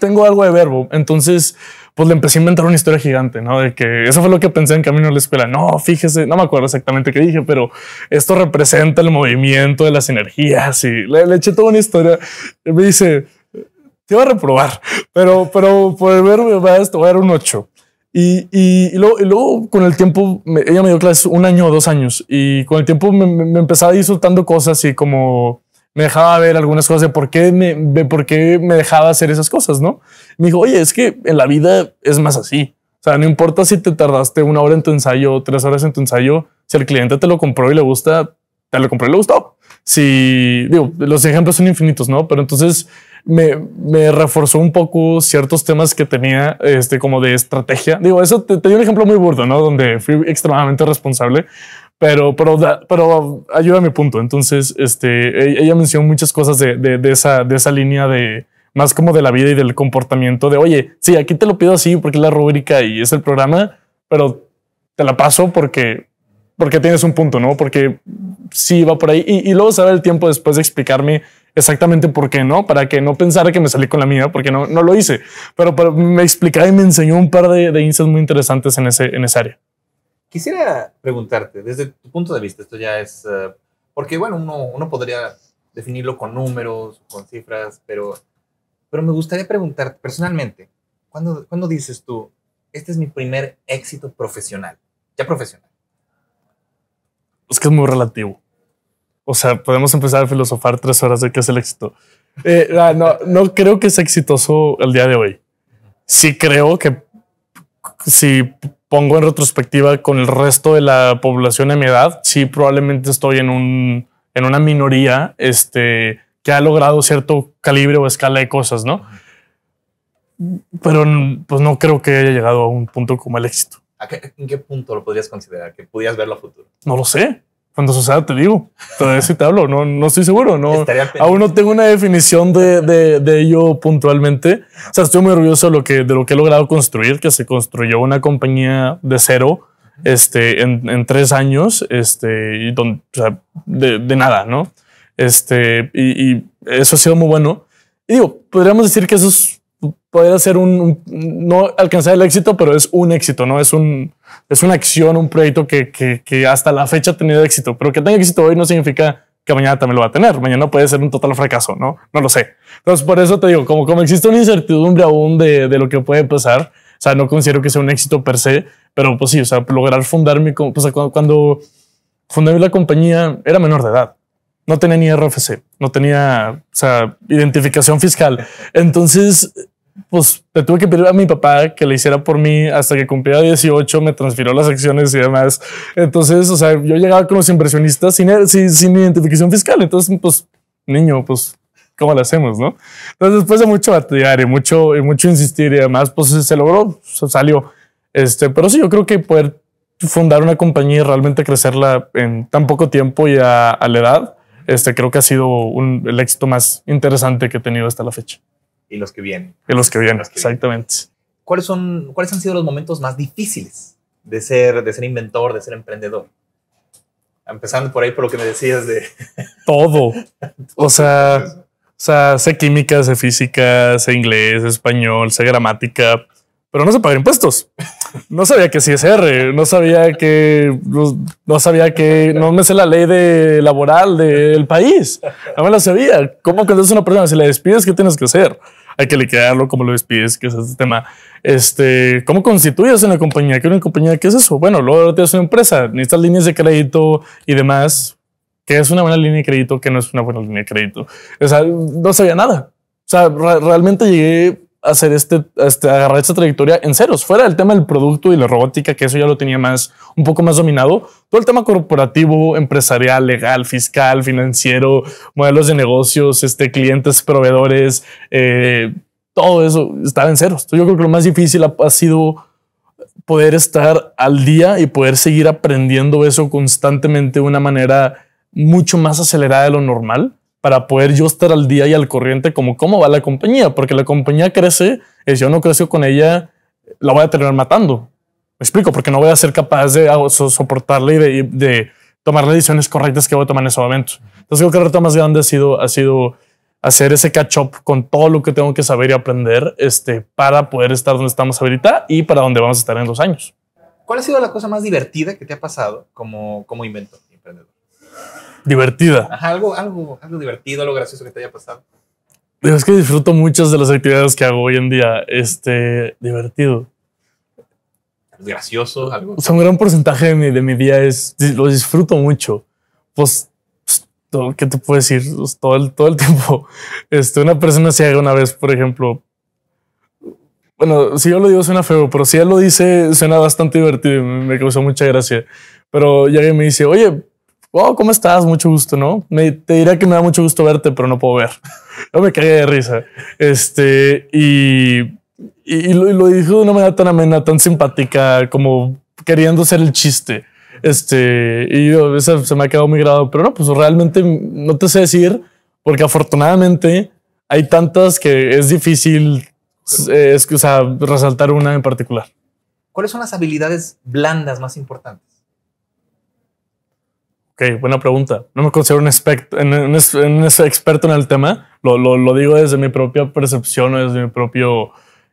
tengo algo de verbo. Entonces, pues le empecé a inventar una historia gigante, ¿no? De que eso fue lo que pensé en camino a la escuela. No, fíjese, no me acuerdo exactamente qué dije, pero esto representa el movimiento de las energías y le, eché toda una historia. Y me dice, te voy a reprobar, pero, pero por el verbo, te va a dar un 8. Y, luego, con el tiempo, ella me dio clases un año o dos años y con el tiempo me, empezaba a ir soltando cosas y como me dejaba ver algunas cosas de por qué me, por qué me dejaba hacer esas cosas, ¿no? me dijo, oye, es que en la vida es más así. O sea, no importa si te tardaste una hora en tu ensayo, tres horas en tu ensayo, si el cliente te lo compró y le gusta, te lo compró y le gustó. Si, digo, los ejemplos son infinitos, ¿no? Pero entonces me, reforzó un poco ciertos temas que tenía, este, como de estrategia. Digo, eso te, dio un ejemplo muy burdo, ¿no? Donde fui extremadamente responsable, pero, pero, pero ayuda a mi punto. Entonces, este, e-, ella mencionó muchas cosas de, esa, de esa línea de, más como de la vida y del comportamiento de, oye, sí, aquí te lo pido así porque es la rúbrica y es el programa, pero te la paso porque, porque tienes un punto, ¿no? Porque sí va por ahí. Y, y luego sabe el tiempo después de explicarme exactamente por qué no, para que no pensara que me salí con la mía, porque no, no lo hice. Pero, me explicaba y me enseñó un par de, de muy interesantes en, ese, en esa área. Quisiera preguntarte, desde tu punto de vista, esto ya es, eh, porque bueno, uno, podría definirlo con números, con cifras, pero, pero me gustaría preguntar personalmente, cuando ¿cuándo dices tú, este es mi primer éxito profesional, ya profesional? es que es muy relativo. O sea, podemos empezar a filosofar tres horas de qué es el éxito. Eh, ah, no, creo que sea exitoso el día de hoy. Sí creo que si pongo en retrospectiva con el resto de la población de mi edad, sí probablemente estoy en, un, en una minoría este, que ha logrado cierto calibre o escala de cosas, ¿no? Pero pues no creo que haya llegado a un punto como el éxito. ¿En qué punto lo podrías considerar? ¿Que pudieras verlo a futuro? No lo sé. Cuando suceda, te digo. Todavía si te hablo. No, no estoy seguro. No, aún no tengo una definición de, de, ello puntualmente. O sea, estoy muy orgulloso de lo, que, de lo que he logrado construir, que se construyó una compañía de cero este, en, tres años este, y de, nada, ¿no? Este, y, y eso ha sido muy bueno. Y digo, podríamos decir que eso es podría ser un, no alcanzar el éxito, pero es un éxito, ¿no? Es un es una acción, un proyecto que, que, hasta la fecha ha tenido éxito, pero que tenga éxito hoy no significa que mañana también lo va a tener. Mañana puede ser un total fracaso, ¿no? No lo sé. Entonces, por eso te digo, como, como existe una incertidumbre aún de, de lo que puede pasar, o sea, no considero que sea un éxito per se, pero pues sí, o sea, lograr fundar mi, cuando, cuando fundé la compañía era menor de edad no tenía ni RFC, no tenía o sea, identificación fiscal. Entonces pues le tuve que pedir a mi papá que le hiciera por mí hasta que cumplía 18, me transfirió las acciones y demás. Entonces, o sea, yo llegaba con los impresionistas er, sin, sin, identificación fiscal. Entonces, pues, niño, pues, ¿cómo lo hacemos, no? Entonces, después de mucho batallar y mucho, y mucho insistir y demás, pues se logró, salió. Este, pero sí, yo creo que poder fundar una compañía y realmente crecerla en tan poco tiempo y a, la edad, este, creo que ha sido el éxito más interesante que he tenido hasta la fecha. Y los que vienen. Y los que vienen, exactamente. ¿Cuáles, son, ¿Cuáles han sido los momentos más difíciles de ser, de ser inventor, de ser emprendedor? Empezando por ahí por lo que me decías de... Todo. o sea... O sea, sé química, sé física, sé inglés, español, sé gramática, pero no se pagan impuestos. No sabía que CSR, no sabía que no, sabía que no me sé la ley de laboral del país. No me la sabía. ¿Cómo cuando es una persona? Si la despides, ¿qué tienes que hacer? Hay que liquidarlo, cómo lo despides, que es este tema. Este, ¿cómo constituyes una compañía? ¿Qué una compañía? ¿Qué es eso? Bueno, luego tienes una empresa, necesitas líneas de crédito y demás. ¿Qué es una buena línea de crédito? ¿Qué no es una buena línea de crédito? O sea, no sabía nada. O sea, realmente llegué hacer este, este, agarrar esta trayectoria en ceros, fuera del tema del producto y la robótica, que eso ya lo tenía más, un poco más dominado, todo el tema corporativo, empresarial, legal, fiscal, financiero, modelos de negocios, este, clientes, proveedores, eh, todo eso estaba en ceros. yo creo que lo más difícil ha sido poder estar al día y poder seguir aprendiendo eso constantemente de una manera mucho más acelerada de lo normal para poder yo estar al día y al corriente como cómo va la compañía, porque la compañía crece y si yo no crezco con ella, la voy a terminar matando. Me explico, porque no voy a ser capaz de ah, soportarla y de, tomar las decisiones correctas que voy a tomar en ese momento. Entonces creo que el reto más grande ha sido, hacer ese catch-up con todo lo que tengo que saber y aprender este, para poder estar donde estamos ahorita y para donde vamos a estar en dos años. ¿Cuál ha sido la cosa más divertida que te ha pasado como, como inventor, emprendedor? divertida. algo, algo, algo divertido, algo gracioso que te haya pasado. Es que disfruto muchas de las actividades que hago hoy en día. Este, divertido. Gracioso, algo. O sea, un gran porcentaje de mi, de mi día es, lo disfruto mucho. Pues, pues ¿qué te puedo decir? Pues, todo, el, todo el tiempo. Este, una persona se haga una vez, por ejemplo, bueno, si yo lo digo suena feo, pero si él lo dice suena bastante divertido y me causó mucha gracia. Pero ya me dice, oye, wow, ¿cómo estás? Mucho gusto, ¿no? te diría que me da mucho gusto verte, pero no puedo ver. No me cagué de risa. Este, y, y, lo, dijo de una manera tan amena, tan simpática, como queriendo hacer el chiste. Este, y yo, se me ha quedado muy grado, pero no, pues realmente no te sé decir, porque afortunadamente hay tantas que es difícil eh, es, o sea, resaltar una en particular. ¿Cuáles son las habilidades blandas más importantes? Ok, buena pregunta. No me considero un, en ese experto en el tema. Lo, digo desde mi propia percepción o desde mi propio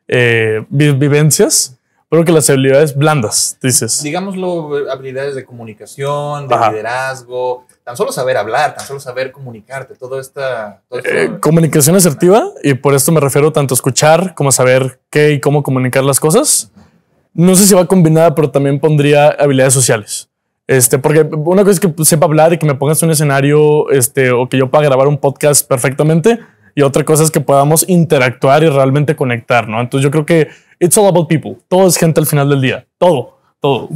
eh, vivencias. Creo que las habilidades blandas, dices. Digámoslo, habilidades de comunicación, de liderazgo, tan solo saber hablar, tan solo saber comunicarte, todo esta... Eh, comunicación asertiva, y por esto me refiero tanto a escuchar como a saber qué y cómo comunicar las cosas. No sé si va combinada, pero también pondría habilidades sociales este, porque una cosa es que sepa hablar y que me pongas un escenario, este, o que yo pueda grabar un podcast perfectamente, y otra cosa es que podamos interactuar y realmente conectar, ¿no? Entonces yo creo que it's all about people. Todo es gente al final del día. Todo, todo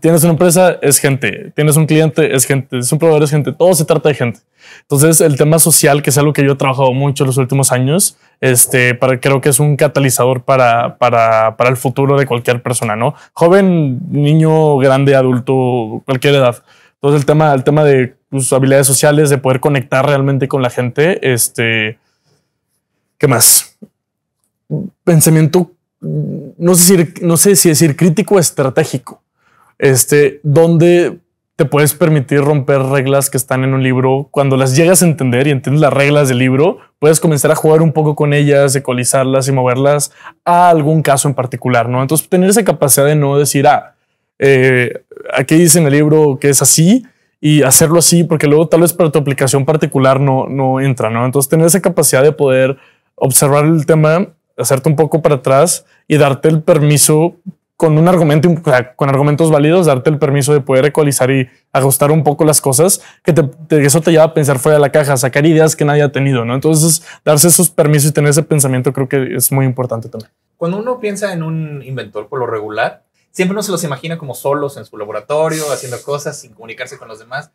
tienes una empresa, es gente. Tienes un cliente, es gente. Es un proveedor, es gente. Todo se trata de gente. Entonces, el tema social, que es algo que yo he trabajado mucho en los últimos años, este, para, creo que es un catalizador para, para, el futuro de cualquier persona, ¿no? Joven, niño, grande, adulto, cualquier edad. Entonces, el tema, el tema de sus pues, habilidades sociales, de poder conectar realmente con la gente, este, ¿qué más? Pensamiento, no sé, si, no sé si decir crítico estratégico este, donde te puedes permitir romper reglas que están en un libro. Cuando las llegas a entender y entiendes las reglas del libro, puedes comenzar a jugar un poco con ellas, ecualizarlas y moverlas a algún caso en particular, ¿no? Entonces, tener esa capacidad de no decir, ah, eh, aquí dice en el libro que es así y hacerlo así, porque luego tal vez para tu aplicación particular no, no entra, ¿no? Entonces, tener esa capacidad de poder observar el tema, hacerte un poco para atrás y darte el permiso con un argumento, con argumentos válidos, darte el permiso de poder ecualizar y ajustar un poco las cosas, que eso te lleva a pensar fuera de la caja, sacar ideas que nadie ha tenido, ¿no? Entonces, darse esos permisos y tener ese pensamiento creo que es muy importante también. Cuando uno piensa en un inventor por lo regular, siempre uno se los imagina como solos en su laboratorio, haciendo cosas sin comunicarse con los demás.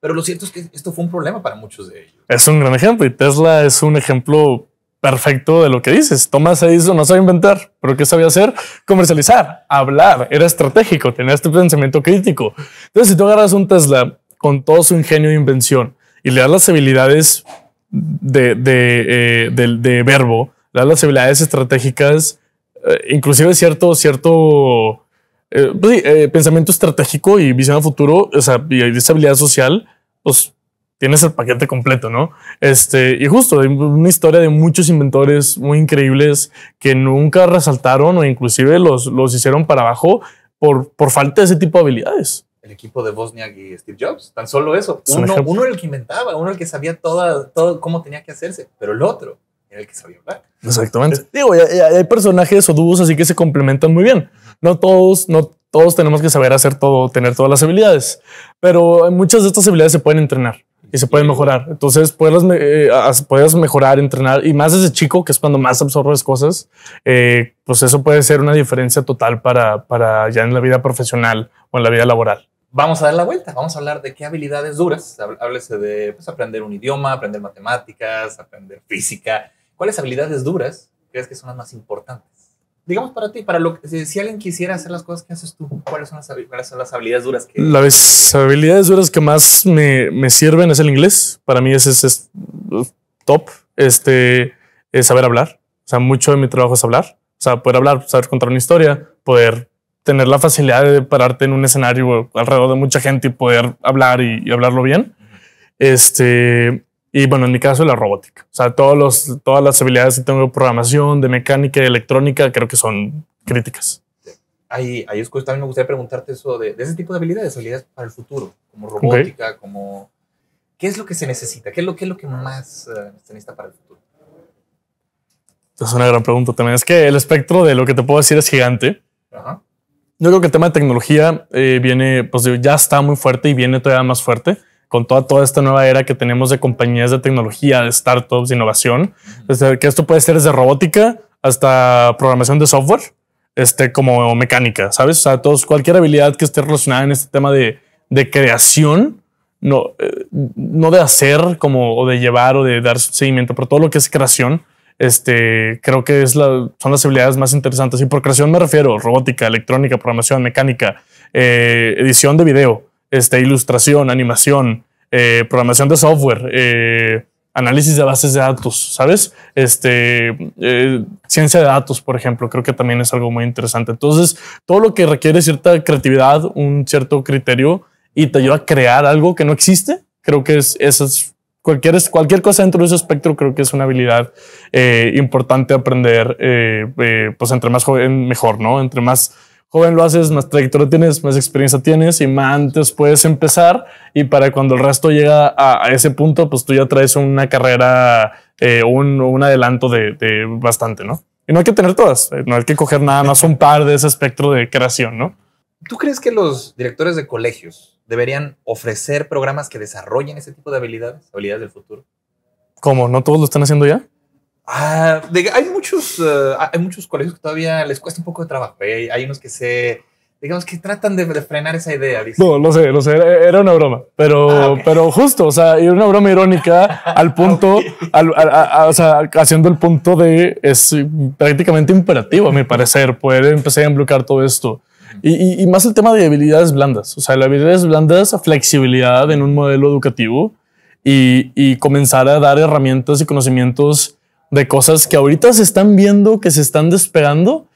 Pero lo cierto es que esto fue un problema para muchos de ellos. Es un gran ejemplo y Tesla es un ejemplo perfecto de lo que dices. Thomas hizo, no sabía inventar, pero ¿qué sabía hacer? Comercializar, hablar, era estratégico, tenía este pensamiento crítico. Entonces, si tú agarras un Tesla con todo su ingenio e invención y le das las habilidades de, eh, verbo, le das las habilidades estratégicas, eh, inclusive cierto, cierto eh, pues pensamiento estratégico y visión a futuro, o sea, y esa social, pues tienes el paquete completo, ¿no? Este, y justo, una historia de muchos inventores muy increíbles que nunca resaltaron o inclusive los, los hicieron para abajo por, por falta de ese tipo de habilidades. El equipo de Bosniak y Steve Jobs, tan solo eso. uno, uno el que inventaba, uno el que sabía todo, todo cómo tenía que hacerse, pero el otro era el que sabía hablar. Exactamente. Digo, hay, hay personajes o dúos así que se complementan muy bien. No todos, no todos tenemos que saber hacer todo, tener todas las habilidades, pero muchas de estas habilidades se pueden entrenar y se pueden mejorar. Entonces, puedes, eh, puedes mejorar, entrenar y más desde chico, que es cuando más absorbes cosas, eh, pues eso puede ser una diferencia total para, para ya en la vida profesional o en la vida laboral. Vamos a dar la vuelta, vamos a hablar de qué habilidades duras. Háblese de pues, aprender un idioma, aprender matemáticas, aprender física. ¿Cuáles habilidades duras crees que son las más importantes? digamos para ti, para lo que, si alguien quisiera hacer las cosas que haces tú, ¿cuáles son las, cuáles son las habilidades duras que... Las habilidades duras que más me, me sirven es el inglés. Para mí ese es, top. Este es saber hablar. O sea, mucho de mi trabajo es hablar. O sea, poder hablar, saber contar una historia, poder tener la facilidad de pararte en un escenario alrededor de mucha gente y poder hablar y, y hablarlo bien. Este y bueno, en mi caso, la robótica. O sea, todos los, todas las habilidades que tengo de programación, de mecánica y de electrónica, creo que son críticas. Ahí, ahí es que también me gustaría preguntarte eso de, de, ese tipo de habilidades, habilidades para el futuro, como robótica, como... ¿Qué es lo que se necesita? ¿Qué es lo, qué es lo que más eh, se necesita para el futuro? Es una gran pregunta también. Es que el espectro de lo que te puedo decir es gigante. Yo creo que el tema de tecnología eh, viene, pues ya está muy fuerte y viene todavía más fuerte con toda, toda esta nueva era que tenemos de compañías de tecnología, de startups, de innovación, desde que esto puede ser desde robótica hasta programación de software, este, como mecánica, ¿sabes? O sea, todos, cualquier habilidad que esté relacionada en este tema de, creación, no, eh, no de hacer como, o de llevar o de dar seguimiento, pero todo lo que es creación, este, creo que es son las habilidades más interesantes. Y por creación me refiero robótica, electrónica, programación, mecánica, eh, edición de video, este, ilustración, animación, eh, programación de software, eh, análisis de bases de datos, ¿sabes? Este, eh, ciencia de datos, por ejemplo, creo que también es algo muy interesante. Entonces, todo lo que requiere cierta creatividad, un cierto criterio y te ayuda a crear algo que no existe, creo que es, esas cualquier, cualquier cosa dentro de ese espectro creo que es una habilidad importante aprender, pues entre más joven mejor, ¿no? Entre más joven lo haces, más trayectoria tienes, más experiencia tienes y más antes puedes empezar y para cuando el resto llega a, ese punto, pues tú ya traes una carrera, eh, un, adelanto de, de, bastante, ¿no? Y no hay que tener todas, eh, no hay que coger nada más un par de ese espectro de creación, ¿no? ¿Tú crees que los directores de colegios deberían ofrecer programas que desarrollen ese tipo de habilidades, habilidades del futuro? ¿Cómo? ¿No todos lo están haciendo ya? Ah, hay muchos, eh, hay muchos colegios que todavía les cuesta un poco de trabajo. Eh, hay unos que se, digamos que tratan de, frenar esa idea. No, lo sé, no sé, eh, era una broma, pero, ah, pero justo, o sea, era una broma irónica al punto, al, o sea, haciendo el punto de es prácticamente imperativo, a mi parecer, poder empezar a emblocar todo esto. Y, más el tema de habilidades blandas, o sea, las habilidades blandas, flexibilidad en un modelo educativo y, y comenzar a dar herramientas y conocimientos de cosas que ahorita se están viendo, que se están despegando.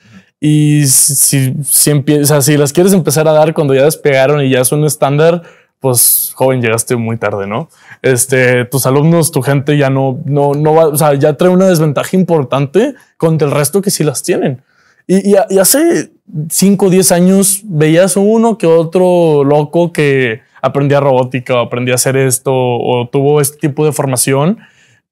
Y si, si, si las quieres empezar a dar cuando ya despegaron y ya es un estándar, pues joven, llegaste muy tarde, ¿no? Este, tus alumnos, tu gente ya no, no, no va, o sea, ya trae una desventaja importante contra el resto que sí las tienen. Y, y hace 5 o 10 años veías uno que otro loco que aprendía robótica o aprendía a hacer esto o tuvo este tipo de formación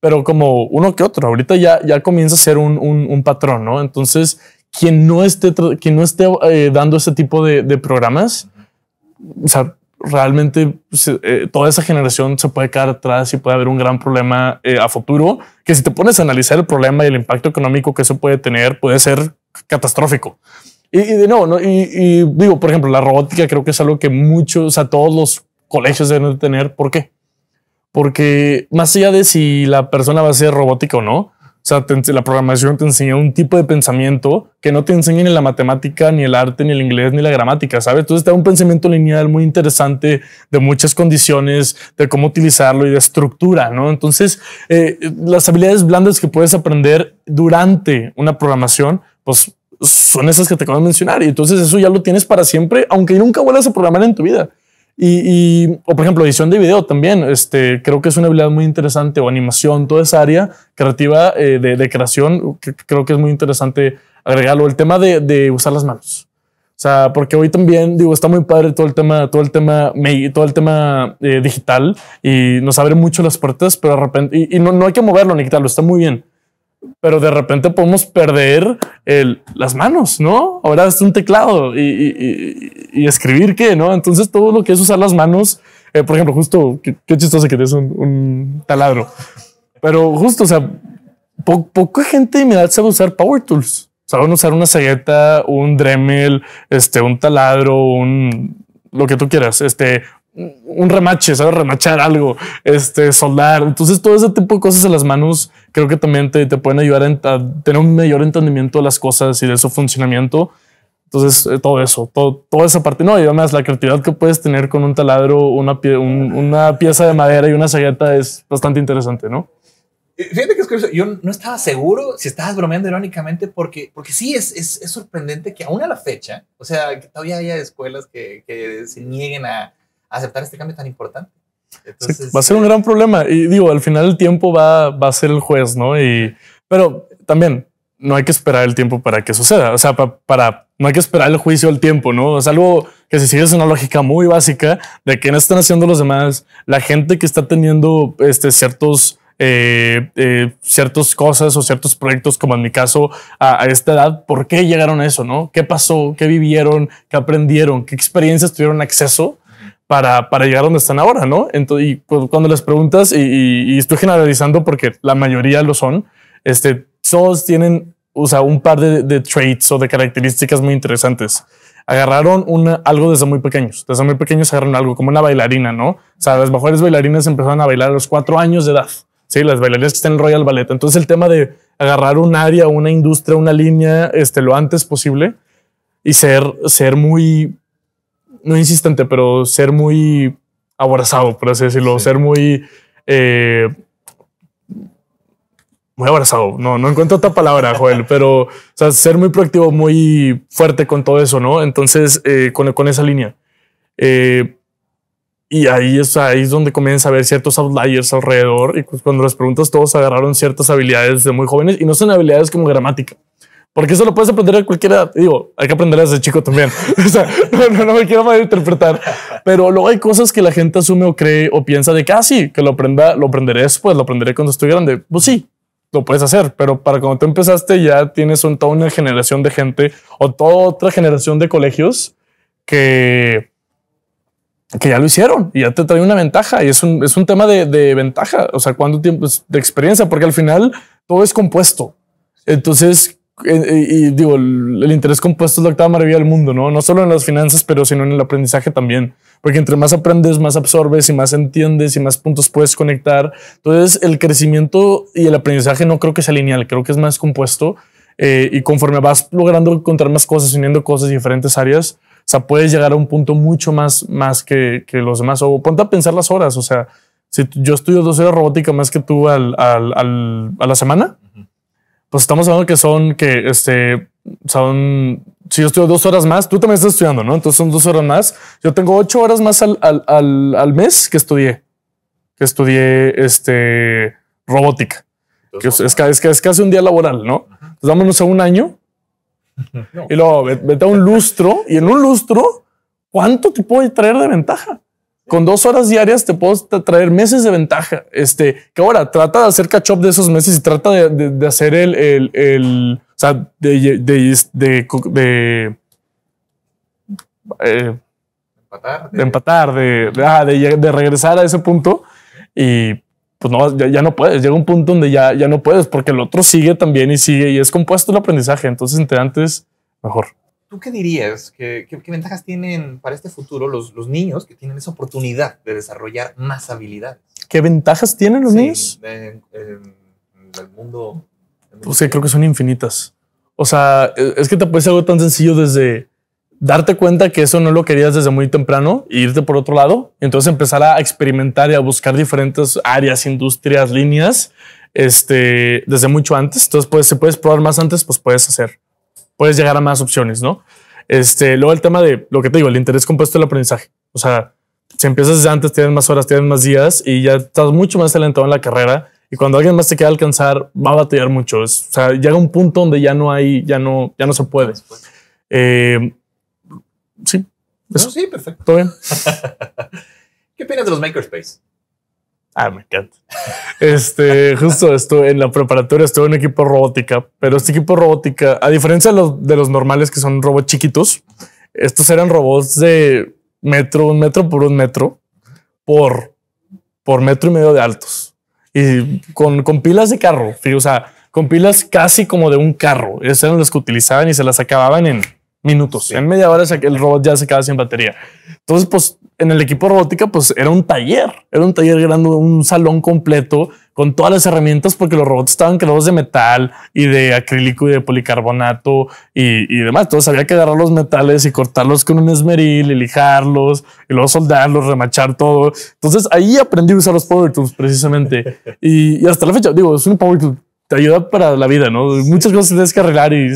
pero como uno que otro. Ahorita ya, ya comienza a ser un, un, patrón, ¿no? Entonces, quien no esté, quien no esté eh, dando ese tipo de, programas, o sea, realmente pues, eh, toda esa generación se puede quedar atrás y puede haber un gran problema eh, a futuro, que si te pones a analizar el problema y el impacto económico que eso puede tener, puede ser catastrófico. Y, de nuevo, ¿no? y, digo, por ejemplo, la robótica creo que es algo que muchos, o sea, todos los colegios deben tener. ¿Por qué? Porque más allá de si la persona va a ser robótica o no, o sea, la programación te enseña un tipo de pensamiento que no te enseña ni la matemática, ni el arte, ni el inglés, ni la gramática, ¿sabes? Entonces te da un pensamiento lineal muy interesante de muchas condiciones, de cómo utilizarlo y de estructura, ¿no? Entonces, eh, las habilidades blandas que puedes aprender durante una programación, pues son esas que te acabo de mencionar. Y entonces eso ya lo tienes para siempre, aunque nunca vuelvas a programar en tu vida. Y, o por ejemplo, edición de video también. Este, creo que es una habilidad muy interesante, o animación, toda esa área creativa eh, de, creación, creo que es muy interesante agregarlo. El tema de, de, usar las manos. O sea, porque hoy también, digo, está muy padre todo el tema, todo el tema, todo el tema eh, digital y nos abre mucho las puertas, pero de repente, y, no, no, hay que moverlo ni quitarlo, está muy bien pero de repente podemos perder el, las manos, ¿no? Ahora es un teclado y, y, y, escribir qué, ¿no? Entonces todo lo que es usar las manos, eh, por ejemplo, justo, qué, chistoso que tienes un, taladro, pero justo, o sea, poca gente de mi edad sabe usar power tools, saben usar una cegueta, un Dremel, este, un taladro, un lo que tú quieras, este, un remache, ¿sabes? Remachar algo, este, soldar. Entonces, todo ese tipo de cosas en las manos creo que también te, te pueden ayudar a, tener un mayor entendimiento de las cosas y de su funcionamiento. Entonces, eh, todo eso, todo, toda esa parte. No, y además la creatividad que puedes tener con un taladro, una, una pieza de madera y una sagueta es bastante interesante, ¿no? Eh, fíjate que es Yo no estaba seguro si estabas bromeando irónicamente, porque, porque sí es, es, es sorprendente que aún a la fecha, o sea, que todavía haya escuelas que, que se nieguen a, aceptar este cambio tan importante. va a ser un eh, gran problema. Y digo, al final el tiempo va, va a ser el juez, ¿no? Y, pero también no hay que esperar el tiempo para que suceda. O sea, para no hay que esperar el juicio al tiempo, ¿no? Es algo que si sigues una lógica muy básica de no están haciendo los demás, la gente que está teniendo este, ciertos eh, eh, ciertas cosas o ciertos proyectos, como en mi caso, a, a, esta edad, ¿por qué llegaron a eso? ¿no? ¿Qué pasó? ¿Qué vivieron? ¿Qué aprendieron? ¿Qué experiencias tuvieron acceso para, llegar a donde están ahora, ¿no? Entonces, y pues, cuando les preguntas, y, estoy generalizando porque la mayoría lo son, este, todos tienen, o sea, un par de, traits o de características muy interesantes agarraron algo desde muy pequeños. Desde muy pequeños agarraron algo como una bailarina, ¿no? O sea, las mejores bailarinas empezaron a bailar a los cuatro años de edad. Sí, las bailarinas que están en Royal Ballet. Entonces, el tema de agarrar un área, una industria, una línea, este, lo antes posible y ser, ser muy no insistente, pero ser muy abrazado, por así decirlo, ser muy... Eh, muy abrazado, no, no encuentro otra palabra, Joel, pero ser muy proactivo, muy fuerte con todo eso, ¿no? Entonces, eh, con, esa línea. Eh, y ahí es, ahí es donde comienza a ver ciertos outliers alrededor y pues, cuando las preguntas todos agarraron ciertas habilidades de muy jóvenes y no son habilidades como gramática, porque eso lo puedes aprender a cualquiera. edad. Digo, hay que aprender desde chico también. no, no, no, me quiero malinterpretar. Pero luego hay cosas que la gente asume o cree o piensa de que, ah, que lo aprenda, lo aprenderé después, lo aprenderé cuando estoy grande. Pues sí, lo puedes hacer, pero para cuando tú empezaste ya tienes un, toda una generación de gente o toda otra generación de colegios que, que ya lo hicieron y ya te trae una ventaja y es un, es un tema de, de ventaja, o sea, cuánto tiempo de experiencia, porque al final todo es compuesto. Entonces, y digo, el interés compuesto es la octava maravilla del mundo, ¿no? No solo en las finanzas, pero sino en el aprendizaje también. Porque entre más aprendes, más absorbes y más entiendes y más puntos puedes conectar. Entonces, el crecimiento y el aprendizaje no creo que sea lineal, creo que es más compuesto. Eh, y conforme vas logrando encontrar más cosas, uniendo cosas y diferentes áreas, o sea, puedes llegar a un punto mucho más, más que, que los demás. O ponte a pensar las horas, o sea, si yo estudio dos horas robótica más que tú al, al, al, a la semana, pues estamos hablando que son que este son si yo estudio dos horas más, tú también estás estudiando, ¿no? Entonces son dos horas más. Yo tengo ocho horas más al, al, al, mes que estudié, que estudié este robótica. Que es, es, es, casi un día laboral, ¿no? Entonces vámonos a un año y luego vete a un lustro y en un lustro, ¿cuánto te puede traer de ventaja? Con dos horas diarias te puedo traer meses de ventaja. Este, que ahora trata de hacer catch de esos meses y trata de, hacer el, el, el, o sea, de, de eh, empatar, de, empatar, de, regresar a ese punto y pues no, ya, no puedes. Llega un punto donde ya, ya no puedes porque el otro sigue también y sigue y es compuesto el aprendizaje. Entonces, entre antes, mejor. ¿Tú qué dirías? ¿Qué, qué, qué ventajas tienen para este futuro los, los, niños que tienen esa oportunidad de desarrollar más habilidades? ¿Qué ventajas tienen los niños? En, el mundo. O pues creo que son infinitas. O sea, e, es que te puede ser algo tan sencillo desde darte cuenta que eso no lo querías desde muy temprano e irte por otro lado. entonces empezar a experimentar y a buscar diferentes áreas, industrias, líneas, este, desde mucho antes. Entonces, pues, si puedes probar más antes, pues puedes hacer puedes llegar a más opciones, ¿no? Este, luego el tema de lo que te digo, el interés compuesto del aprendizaje. O sea, si empiezas antes, tienes más horas, tienes más días y ya estás mucho más adelantado en la carrera. Y cuando alguien más te queda alcanzar, va a batallar mucho. O sea, llega un punto donde ya no hay, ya no, ya no se puede. Eh, sí. Eso. sí, perfecto. Todo bien. ¿Qué opinas de los makerspace? Ah, me encanta. Este, justo esto en la preparatoria estuve en equipo robótica, pero este equipo robótica, a diferencia de los, de los normales que son robots chiquitos, estos eran robots de metro, un metro por un metro, por, por metro y medio de altos. Y con, con pilas de carro, o sea, con pilas casi como de un carro. Esos eran los que utilizaban y se las acababan en minutos. En media hora el robot ya se quedaba sin batería. Entonces, pues en el equipo robótica, pues era un taller, era un taller grande, un salón completo con todas las herramientas, porque los robots estaban creados de metal y de acrílico y de policarbonato y, y demás. Entonces había que agarrar los metales y cortarlos con un esmeril y lijarlos y luego soldarlos, remachar todo. Entonces ahí aprendí a usar los Power Tools precisamente. y, hasta la fecha, digo, es un Power Tool te ayuda para la vida, ¿no? Muchas cosas tienes que arreglar y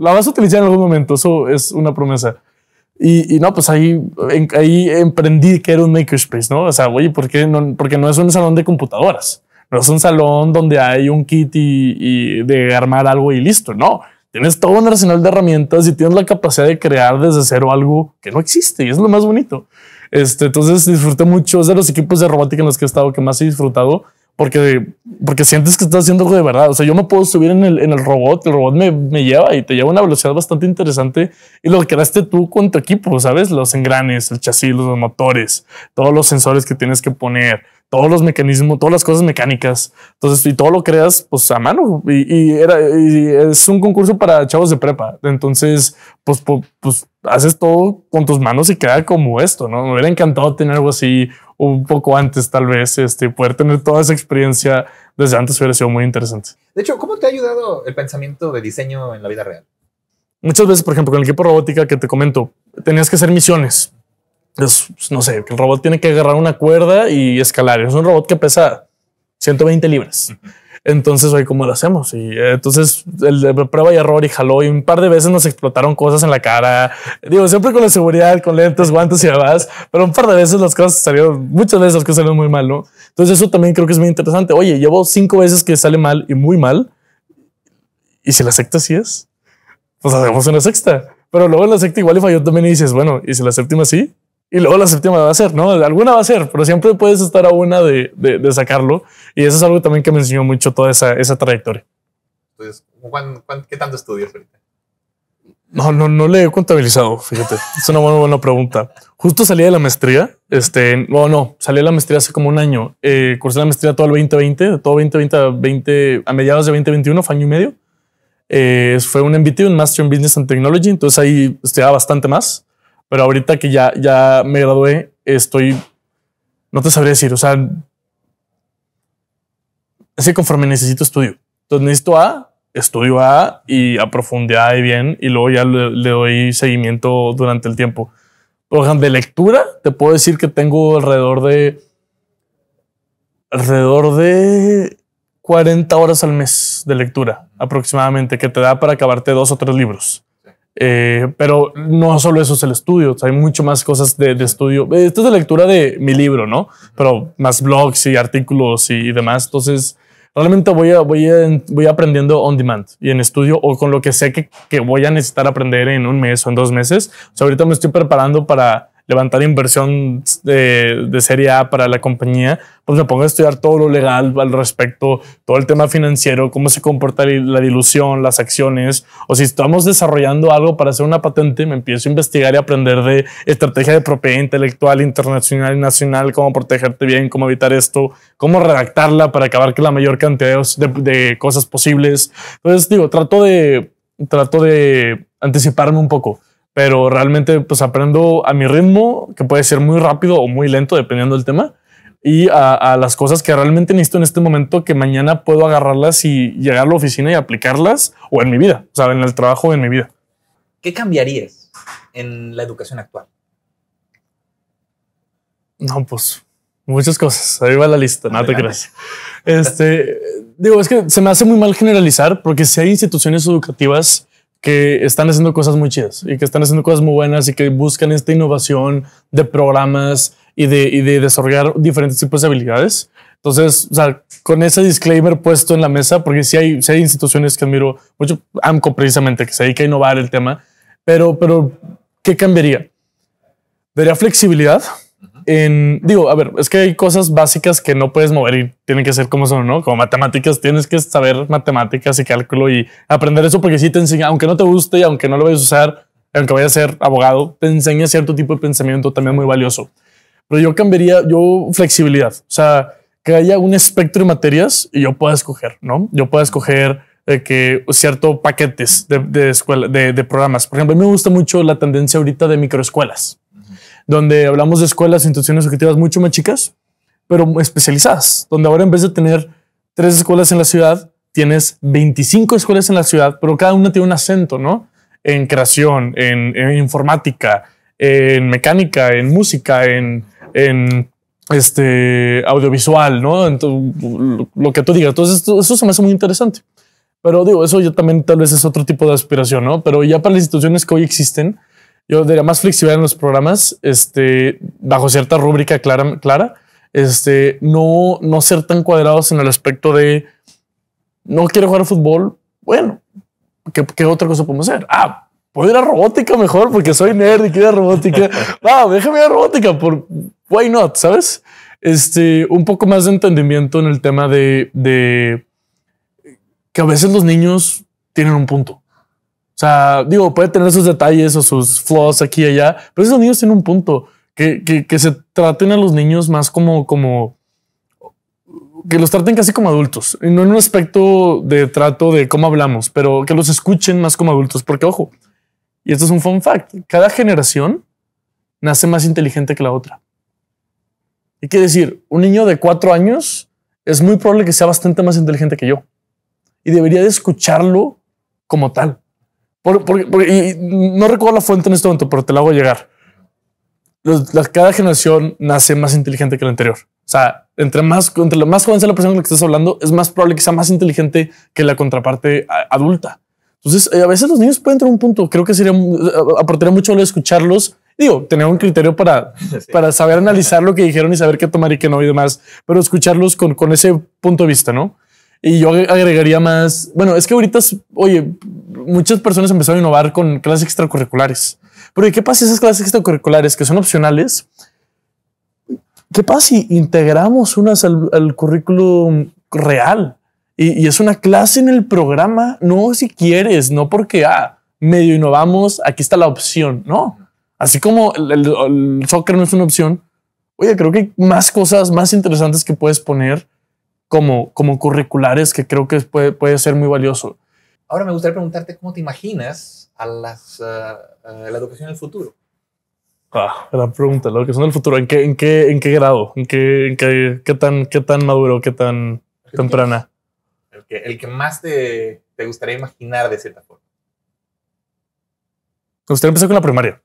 la vas a utilizar en algún momento, eso es una promesa. Y, no, pues ahí, ahí emprendí que era un makerspace, ¿no? O sea, oye, ¿por qué no? Porque no es un salón de computadoras, no es un salón donde hay un kit y, de armar algo y listo, no. Tienes todo un arsenal de herramientas y tienes la capacidad de crear desde cero algo que no existe y es lo más bonito. Este, entonces disfruté mucho, de los equipos de robótica en los que he estado que más he disfrutado porque, porque sientes que estás haciendo algo de verdad. O sea, yo me puedo subir en el, en el robot, el robot me, me, lleva y te lleva a una velocidad bastante interesante. Y lo que creaste tú con tu equipo, ¿sabes? Los engranes, el chasis, los motores, todos los sensores que tienes que poner, todos los mecanismos, todas las cosas mecánicas. Entonces, y todo lo creas pues a mano. Y, era, y es un concurso para chavos de prepa. Entonces, pues, pues, pues haces todo con tus manos y queda como esto, ¿no? Me hubiera encantado tener algo así un poco antes tal vez, este, poder tener toda esa experiencia desde antes hubiera sido muy interesante. De hecho, ¿cómo te ha ayudado el pensamiento de diseño en la vida real? Muchas veces, por ejemplo, con el equipo robótica que te comento, tenías que hacer misiones. no sé, que el robot tiene que agarrar una cuerda y escalar. Es un robot que pesa 120 libras. Entonces, hoy ¿cómo lo hacemos? Y eh, entonces, el de prueba y error y jaló. Y un par de veces nos explotaron cosas en la cara. Digo, siempre con la seguridad, con lentes, guantes y demás. Pero un par de veces las cosas salieron, muchas veces las cosas salieron muy mal, ¿no? Entonces, eso también creo que es muy interesante. Oye, llevo cinco veces que sale mal y muy mal. Y si la secta sí es, pues hacemos una sexta. Pero luego en la secta igual y falló también y dices, bueno, ¿y si la séptima sí? y luego la séptima va a ser, ¿no? Alguna va a ser, pero siempre puedes estar a una de, sacarlo. Y eso es algo también que me enseñó mucho toda esa, esa trayectoria. Entonces, qué tanto estudias ahorita? No, no, no le he contabilizado, fíjate. es una buena, buena pregunta. Justo salí de la maestría, este, no, no, salí de la maestría hace como un año. Eh, cursé la maestría todo el 2020, de todo 2020 a, 20, a mediados de 2021, fue año y medio. Eh, fue un MBT, un Master in Business and Technology, entonces ahí estudiaba bastante más. Pero ahorita que ya, ya me gradué, estoy, no te sabría decir, o sea, Así conforme necesito estudio. Entonces necesito A, estudio A y a y bien, y luego ya le, doy seguimiento durante el tiempo. Por de lectura, te puedo decir que tengo alrededor de, alrededor de 40 horas al mes de lectura aproximadamente, que te da para acabarte dos o tres libros. Eh, pero no solo eso es el estudio, hay mucho más cosas de, estudio. Eh, esto es la lectura de mi libro, ¿no? Pero más blogs y artículos y demás. Entonces, realmente voy, a, voy, voy aprendiendo on demand y en estudio o con lo que sé que, que voy a necesitar aprender en un mes o en dos meses. O sea, ahorita me estoy preparando para levantar inversión eh, de, serie A para la compañía, pues me pongo a estudiar todo lo legal al respecto, todo el tema financiero, cómo se comporta la dilución, las acciones, o si estamos desarrollando algo para hacer una patente, me empiezo a investigar y aprender de estrategia de propiedad intelectual internacional y nacional, cómo protegerte bien, cómo evitar esto, cómo redactarla para acabar con la mayor cantidad de, de cosas posibles. Entonces, digo, trato de, trato de anticiparme un poco pero realmente pues aprendo a mi ritmo, que puede ser muy rápido o muy lento, dependiendo del tema, y a, a, las cosas que realmente necesito en este momento, que mañana puedo agarrarlas y llegar a la oficina y aplicarlas, o en mi vida, o sea, en el trabajo, o en mi vida. ¿Qué cambiarías en la educación actual? No, pues muchas cosas. Ahí va la lista, no te creas. Este, digo, es que se me hace muy mal generalizar porque si hay instituciones educativas que están haciendo cosas muy chidas y que están haciendo cosas muy buenas y que buscan esta innovación de programas y de, y de desarrollar diferentes tipos de habilidades. Entonces, o sea, con ese disclaimer puesto en la mesa, porque si hay, sí hay instituciones que admiro mucho, AMCO precisamente, que se dedica a innovar el tema, pero, pero ¿qué cambiaría? Daría flexibilidad en, digo, a ver, es que hay cosas básicas que no puedes mover y tienen que ser como son, ¿no? Como matemáticas, tienes que saber matemáticas y cálculo y aprender eso porque si te enseña, aunque no te guste y aunque no lo vayas a usar, aunque vayas a ser abogado, te enseña cierto tipo de pensamiento también muy valioso. Pero yo cambiaría, yo flexibilidad, o sea, que haya un espectro de materias y yo pueda escoger, ¿no? Yo pueda escoger eh, que cierto paquetes de, escuela, de, de, programas. Por ejemplo, a mí me gusta mucho la tendencia ahorita de microescuelas donde hablamos de escuelas instituciones educativas mucho más chicas, pero especializadas, donde ahora en vez de tener tres escuelas en la ciudad, tienes 25 escuelas en la ciudad, pero cada una tiene un acento, ¿no? En creación, en, informática, en mecánica, en música, en, este audiovisual, ¿no? lo, que tú digas. Entonces, eso se me hace muy interesante. Pero digo, eso yo también tal vez es otro tipo de aspiración, ¿no? Pero ya para las instituciones que hoy existen, yo diría más flexibilidad en los programas, este, bajo cierta rúbrica clara, clara este, no, no ser tan cuadrados en el aspecto de no quiero jugar fútbol. Bueno, ¿qué, otra cosa podemos hacer? Ah, puedo ir a robótica mejor porque soy nerd y quiero robótica. Ah, déjame ir a robótica por why not, sabes? Este, un poco más de entendimiento en el tema de que a veces los niños tienen un punto o sea, digo, puede tener sus detalles o sus flaws aquí y allá, pero esos niños tienen un punto. Que, se traten a los niños más como, como que los traten casi como adultos, y no en un aspecto de trato de cómo hablamos, pero que los escuchen más como adultos, porque ojo, y esto es un fun fact, cada generación nace más inteligente que la otra. Y que decir, un niño de cuatro años es muy probable que sea bastante más inteligente que yo y debería de escucharlo como tal. Por, no recuerdo la fuente en este momento, pero te la hago llegar. cada generación nace más inteligente que la anterior. O sea, entre más, entre lo más joven sea la persona con la que estás hablando, es más probable que sea más inteligente que la contraparte adulta. Entonces, eh, a veces los niños pueden tener un punto. Creo que sería, eh, aportaría mucho de escucharlos. Digo, tener un criterio para, para saber analizar lo que dijeron y saber qué tomar y qué no y demás, pero escucharlos con, con ese punto de vista, ¿no? Y yo agregaría más. Bueno, es que ahorita, oye, muchas personas empezaron a innovar con clases extracurriculares. Pero ¿qué pasa si esas clases extracurriculares que son opcionales? ¿Qué pasa si integramos unas al, currículum real? Y, es una clase en el programa, no si quieres, no porque ah, medio innovamos, aquí está la opción, no. Así como el, soccer no es una opción, oye, creo que hay más cosas más interesantes que puedes poner como, como curriculares que creo que puede, ser muy valioso. Ahora me gustaría preguntarte cómo te imaginas a, las, eh, eh, la educación del futuro. Ah, gran pregunta, la educación del futuro, ¿en qué, en qué, en qué grado? ¿En qué, en qué, tan, qué tan maduro, qué tan temprana? el, que, más te, gustaría imaginar de cierta forma. Me gustaría empezar con la primaria.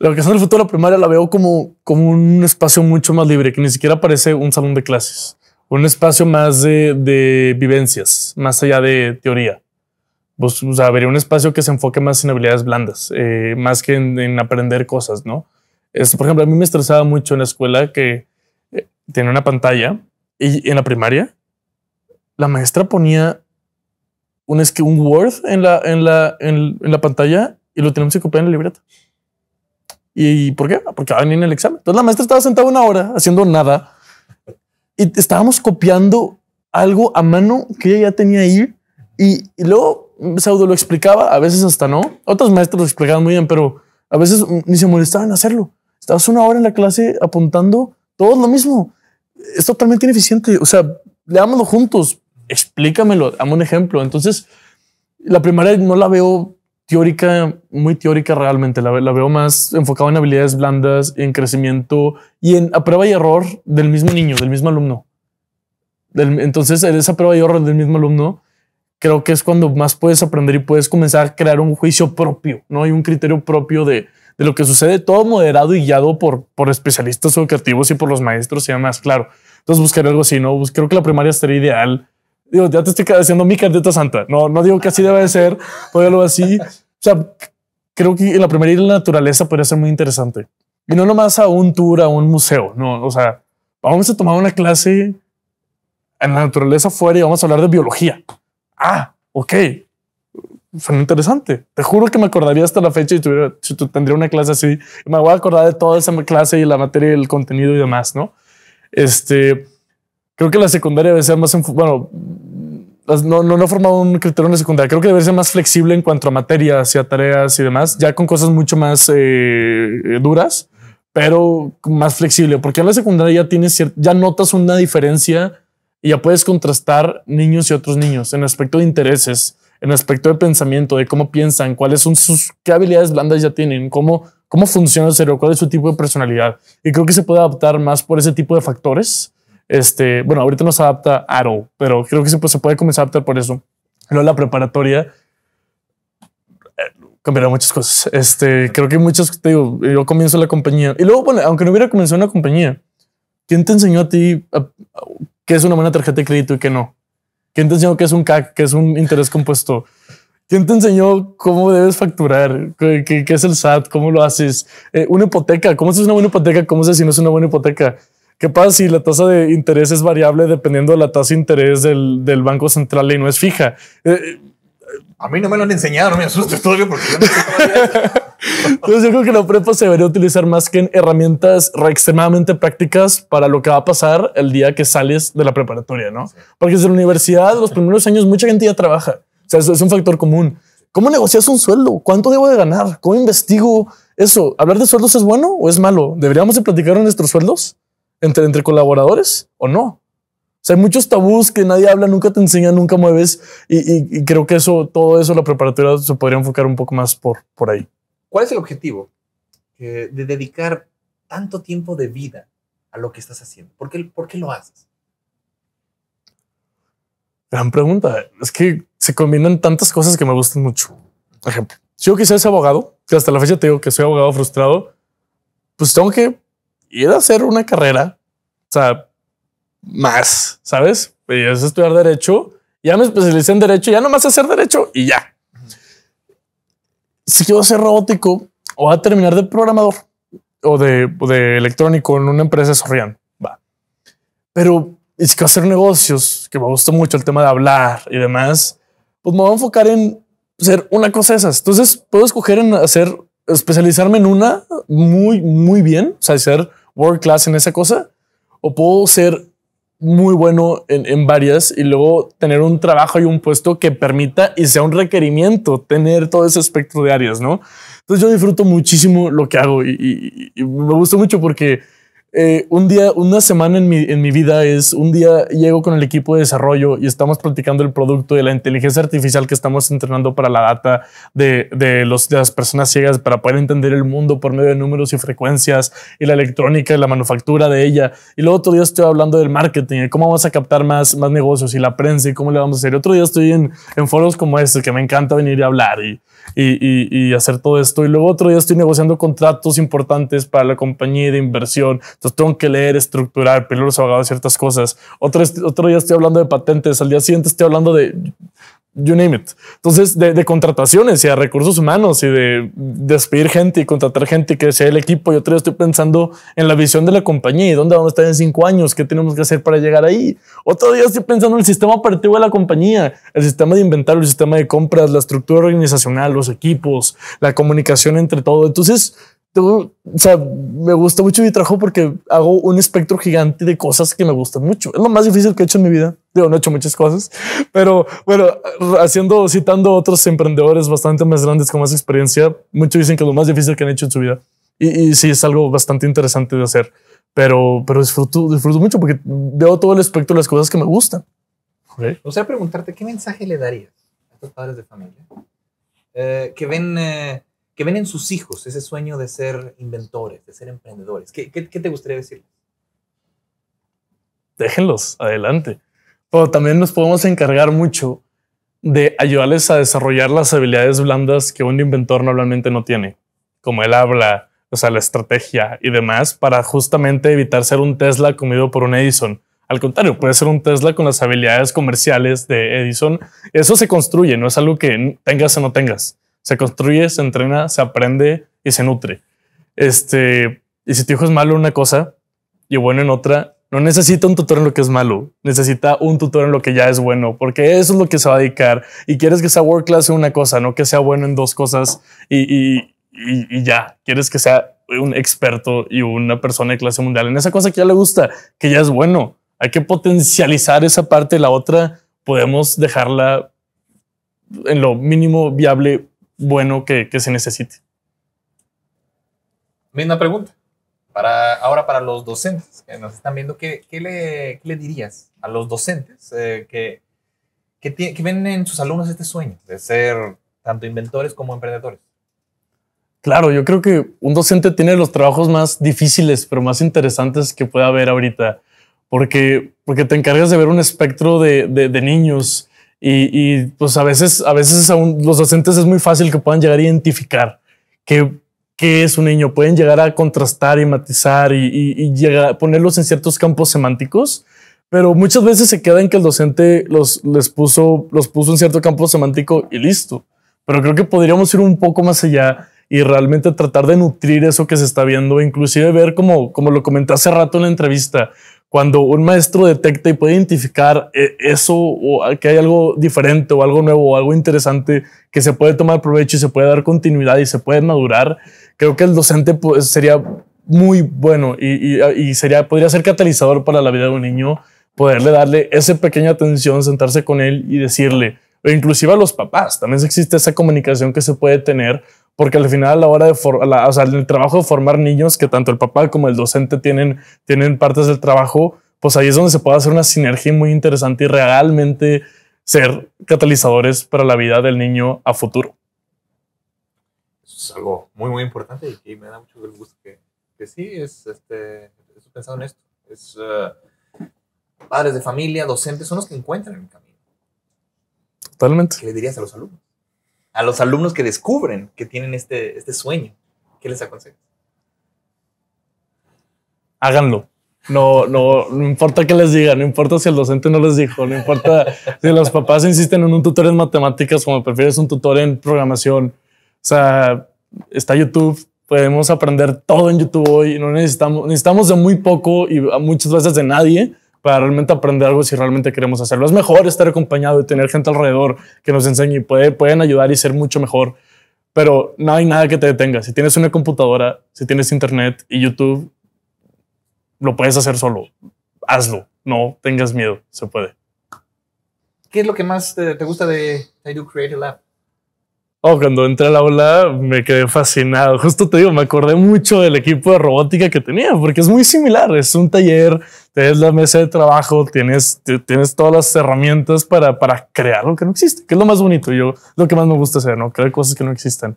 La educación del futuro la primaria la veo como, como un espacio mucho más libre, que ni siquiera parece un salón de clases un espacio más de, vivencias, más allá de teoría. Pues, o sea, habría un espacio que se enfoque más en habilidades blandas, eh, más que en, aprender cosas, ¿no? Es, por ejemplo, a mí me estresaba mucho en la escuela que eh, tenía una pantalla y en la primaria la maestra ponía un, es que un Word en la, pantalla y lo teníamos que copiar en la libreta. ¿Y por qué? Porque va en el examen. Entonces la maestra estaba sentada una hora haciendo nada y estábamos copiando algo a mano que ella tenía ahí y, luego Saudo lo explicaba, a veces hasta no. Otros maestros lo explicaban muy bien, pero a veces ni se molestaban en hacerlo. Estabas una hora en la clase apuntando todo lo mismo. Es totalmente ineficiente. O sea, leámoslo juntos, explícamelo, dame un ejemplo. Entonces, la vez no la veo teórica, muy teórica realmente. La, veo más enfocada en habilidades blandas, en crecimiento y en a prueba y error del mismo niño, del mismo alumno. entonces, en esa prueba y error del mismo alumno, creo que es cuando más puedes aprender y puedes comenzar a crear un juicio propio, ¿no? Hay un criterio propio de, de lo que sucede, todo moderado y guiado por, por especialistas educativos y por los maestros sea más claro. Entonces, buscar algo así, ¿no? creo que la primaria sería ideal Digo, ya te estoy haciendo mi cartita santa. No, no digo que así debe de ser, o algo así. O sea, creo que en la primera ir a la naturaleza podría ser muy interesante. Y no nomás a un tour, a un museo. No, o sea, vamos a tomar una clase en la naturaleza fuera y vamos a hablar de biología. Ah, ok. Fue interesante. Te juro que me acordaría hasta la fecha y tuviera, si tendría una clase así. Me voy a acordar de toda esa clase y la materia y el contenido y demás, ¿no? Este Creo que la secundaria debe ser más, bueno, no, no, no he formado un criterio en la secundaria. Creo que debe ser más flexible en cuanto a materias y a tareas y demás, ya con cosas mucho más eh, eh, duras, pero más flexible, porque en la secundaria ya tienes ya notas una diferencia y ya puedes contrastar niños y otros niños en aspecto de intereses, en aspecto de pensamiento, de cómo piensan, cuáles son sus, qué habilidades blandas ya tienen, cómo, cómo funciona el cerebro, cuál es su tipo de personalidad. Y creo que se puede adaptar más por ese tipo de factores este, bueno, ahorita no se adapta aro pero creo que pues, se, puede comenzar a adaptar por eso. Luego la preparatoria eh, cambiará muchas cosas. Este, creo que muchas, te digo, yo comienzo la compañía y luego, bueno, aunque no hubiera comenzado una compañía, ¿quién te enseñó a ti qué es una buena tarjeta de crédito y qué no? ¿Quién te enseñó qué es un CAC, qué es un interés compuesto? ¿Quién te enseñó cómo debes facturar? ¿Qué, es el SAT? ¿Cómo lo haces? Eh, una hipoteca. ¿Cómo es una buena hipoteca? ¿Cómo es si no es una buena hipoteca? ¿Qué pasa si la tasa de interés es variable dependiendo de la tasa de interés del, Banco Central y no es fija? Eh, a mí no me lo han enseñado, no me asustes todavía porque yo no Entonces yo creo que la prepa se debería utilizar más que en herramientas extremadamente prácticas para lo que va a pasar el día que sales de la preparatoria, ¿no? Porque desde la universidad, los primeros años, mucha gente ya trabaja. O sea, eso es un factor común. ¿Cómo negocias un sueldo? ¿Cuánto debo de ganar? ¿Cómo investigo eso? ¿Hablar de sueldos es bueno o es malo? ¿Deberíamos de platicar nuestros sueldos? entre, entre colaboradores o no. O sea, hay muchos tabús que nadie habla, nunca te enseña, nunca mueves. Y, creo que eso, todo eso, la preparatoria se podría enfocar un poco más por, por ahí. ¿Cuál es el objetivo eh, de dedicar tanto tiempo de vida a lo que estás haciendo? ¿Por qué, por qué lo haces? Gran pregunta. Es que se combinan tantas cosas que me gustan mucho. Por ejemplo, si yo quisiera ser abogado, que hasta la fecha te digo que soy abogado frustrado, pues tengo que y era hacer una carrera, o sea, más, ¿sabes? Y es estudiar derecho, ya me especialicé en derecho, ya nomás hacer derecho y ya. Si quiero ser robótico, o a terminar de programador o de, electrónico en una empresa sorrián. Va. Pero si quiero hacer negocios, que me gusta mucho el tema de hablar y demás, pues me voy a enfocar en ser una cosa esas. Entonces puedo escoger en hacer especializarme en una muy, muy bien, o sea, ser world class en esa cosa, o puedo ser muy bueno en, varias y luego tener un trabajo y un puesto que permita y sea un requerimiento tener todo ese espectro de áreas, ¿no? Entonces yo disfruto muchísimo lo que hago y, y me gusta mucho porque eh, un día, una semana en mi, en mi, vida es un día llego con el equipo de desarrollo y estamos practicando el producto de la inteligencia artificial que estamos entrenando para la data de, de, los, de las personas ciegas para poder entender el mundo por medio de números y frecuencias y la electrónica y la manufactura de ella. Y luego otro día estoy hablando del marketing y cómo vamos a captar más, más negocios y la prensa y cómo le vamos a hacer. otro día estoy en, foros como este que me encanta venir y hablar y, y, y, hacer todo esto. Y luego otro día estoy negociando contratos importantes para la compañía de inversión tengo que leer, estructurar, pero los abogados ciertas cosas. Otro, otro día estoy hablando de patentes, al día siguiente estoy hablando de you name it. Entonces, de, contrataciones y a recursos humanos y de despedir gente y contratar gente que sea el equipo. otro día estoy pensando en la visión de la compañía y dónde vamos a estar en cinco años, qué tenemos que hacer para llegar ahí. Otro día estoy pensando en el sistema operativo de la compañía, el sistema de inventario, el sistema de compras, la estructura organizacional, los equipos, la comunicación entre todo. Entonces, tú o sea, me gusta mucho mi trabajo porque hago un espectro gigante de cosas que me gustan mucho. Es lo más difícil que he hecho en mi vida. Digo, no he hecho muchas cosas, pero bueno, haciendo, citando otros emprendedores bastante más grandes con más experiencia, muchos dicen que es lo más difícil que han hecho en su vida. Y, sí, es algo bastante interesante de hacer, pero, pero disfruto, disfruto mucho porque veo todo el espectro de las cosas que me gustan. O sea, preguntarte, ¿qué mensaje le darías a tus padres de familia? Eh, que ven... Eh, que ven en sus hijos ese sueño de ser inventores, de ser emprendedores? ¿Qué, te gustaría decirles? Déjenlos, adelante. Pero también nos podemos encargar mucho de ayudarles a desarrollar las habilidades blandas que un inventor normalmente no tiene, como el habla, o sea, la estrategia y demás, para justamente evitar ser un Tesla comido por un Edison. Al contrario, puede ser un Tesla con las habilidades comerciales de Edison. Eso se construye, no es algo que tengas o no tengas. Se construye, se entrena, se aprende y se nutre. Este, y si tu hijo es malo en una cosa y bueno en otra, no necesita un tutor en lo que es malo, necesita un tutor en lo que ya es bueno, porque eso es lo que se va a dedicar. Y quieres que sea world class en una cosa, no que sea bueno en dos cosas y, ya. Quieres que sea un experto y una persona de clase mundial en esa cosa que ya le gusta, que ya es bueno. Hay que potencializar esa parte, la otra podemos dejarla en lo mínimo viable bueno que, que se necesite. Misma pregunta. Para, ahora para los docentes que nos están viendo, ¿qué, qué, le, qué le, dirías a los docentes eh, que, tienen que, ven en sus alumnos este sueño de ser tanto inventores como emprendedores? Claro, yo creo que un docente tiene los trabajos más difíciles, pero más interesantes que pueda haber ahorita, porque, porque te encargas de ver un espectro de, de, de niños y, pues a veces, a veces aún los docentes es muy fácil que puedan llegar a identificar qué, es un niño. Pueden llegar a contrastar y matizar y, llegar ponerlos en ciertos campos semánticos, pero muchas veces se queda en que el docente los, les puso, los puso en cierto campo semántico y listo. Pero creo que podríamos ir un poco más allá y realmente tratar de nutrir eso que se está viendo, inclusive ver como, como lo comenté hace rato en la entrevista, cuando un maestro detecta y puede identificar eh, eso o que hay algo diferente o algo nuevo o algo interesante que se puede tomar provecho y se puede dar continuidad y se puede madurar, creo que el docente pues, sería muy bueno y, sería, podría ser catalizador para la vida de un niño, poderle darle esa pequeña atención, sentarse con él y decirle, o inclusive a los papás, también existe esa comunicación que se puede tener porque al final a la hora de o sea, el trabajo de formar niños que tanto el papá como el docente tienen, tienen partes del trabajo, pues ahí es donde se puede hacer una sinergia muy interesante y realmente ser catalizadores para la vida del niño a futuro. Eso es algo muy, muy importante y me da mucho gusto que, sí, es este, pensado en esto. Es eh, padres de familia, docentes, son los que encuentran el camino. Totalmente. ¿Qué le dirías a los alumnos? a los alumnos que descubren que tienen este, este sueño? ¿Qué les aconsejas? Háganlo. No, no, no importa qué les diga, no importa si el docente no les dijo, no importa si los papás insisten en un tutor en matemáticas como prefieres un tutor en programación. O sea, está YouTube, podemos aprender todo en YouTube hoy, no necesitamos, necesitamos de muy poco y muchas veces de nadie para realmente aprender algo si realmente queremos hacerlo. Es mejor estar acompañado y tener gente alrededor que nos enseñe y puede, pueden ayudar y ser mucho mejor. Pero no hay nada que te detenga. Si tienes una computadora, si tienes internet y YouTube, lo puedes hacer solo. Hazlo. No tengas miedo. Se puede. ¿Qué es lo que más te, te gusta de I Do Creative Lab? Oh, cuando entré a la ola me quedé fascinado. Justo te digo, me acordé mucho del equipo de robótica que tenía, porque es muy similar. Es un taller, tienes la mesa de trabajo, tienes, tienes todas las herramientas para, para crear lo que no existe, que es lo más bonito. Yo lo que más me gusta hacer, no crear cosas que no existen.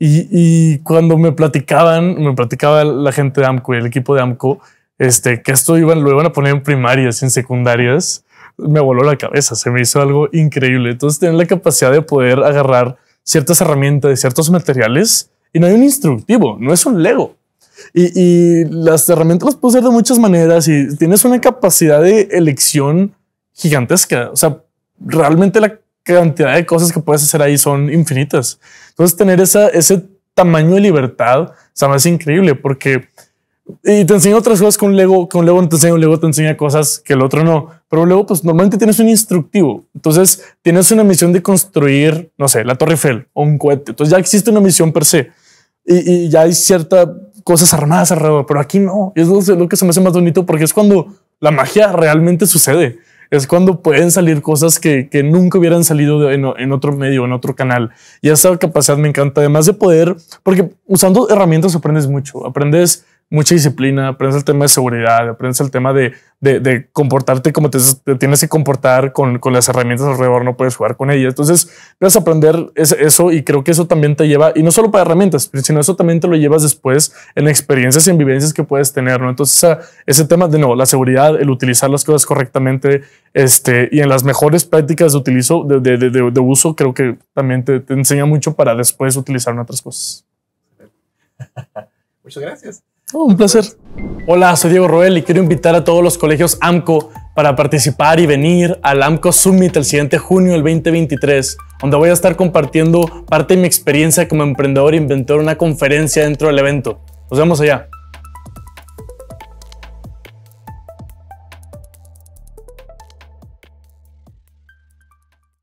Y, y, cuando me platicaban, me platicaba la gente de AMCO y el equipo de AMCO, este, que esto iban, lo iban a poner en primarias, y en secundarias, me voló la cabeza, se me hizo algo increíble. Entonces, tener la capacidad de poder agarrar ciertas herramientas, ciertos materiales y no hay un instructivo, no es un Lego. Y, las herramientas las puedes hacer de muchas maneras y tienes una capacidad de elección gigantesca. O sea, realmente la cantidad de cosas que puedes hacer ahí son infinitas. Entonces, tener esa, ese tamaño de libertad o increíble porque y te enseña otras cosas con Lego, con Lego te enseña, Lego te enseña cosas que el otro no, pero luego pues normalmente tienes un instructivo, entonces tienes una misión de construir, no sé, la Torre Eiffel o un cohete, entonces ya existe una misión per se y, ya hay ciertas cosas armadas alrededor, pero aquí no, y eso es lo que se me hace más bonito porque es cuando la magia realmente sucede, es cuando pueden salir cosas que, que nunca hubieran salido en, en, otro medio, en otro canal. Y esa capacidad me encanta, además de poder, porque usando herramientas aprendes mucho, aprendes mucha disciplina, aprendes el tema de seguridad, aprendes el tema de, comportarte como te, tienes que comportar con, las herramientas alrededor, no puedes jugar con ellas. Entonces, vas a aprender eso y creo que eso también te lleva, y no solo para herramientas, sino eso también te lo llevas después en experiencias y en vivencias que puedes tener, ¿no? Entonces, ese tema de no la seguridad, el utilizar las cosas correctamente este, y en las mejores prácticas de, utilizo, de, uso, creo que también te, te enseña mucho para después utilizar en otras cosas. Muchas gracias. Oh, un placer. Hola, soy Diego Roel y quiero invitar a todos los colegios AMCO para participar y venir al AMCO Summit el siguiente junio del 2023, donde voy a estar compartiendo parte de mi experiencia como emprendedor e inventor en una conferencia dentro del evento. Nos vemos allá.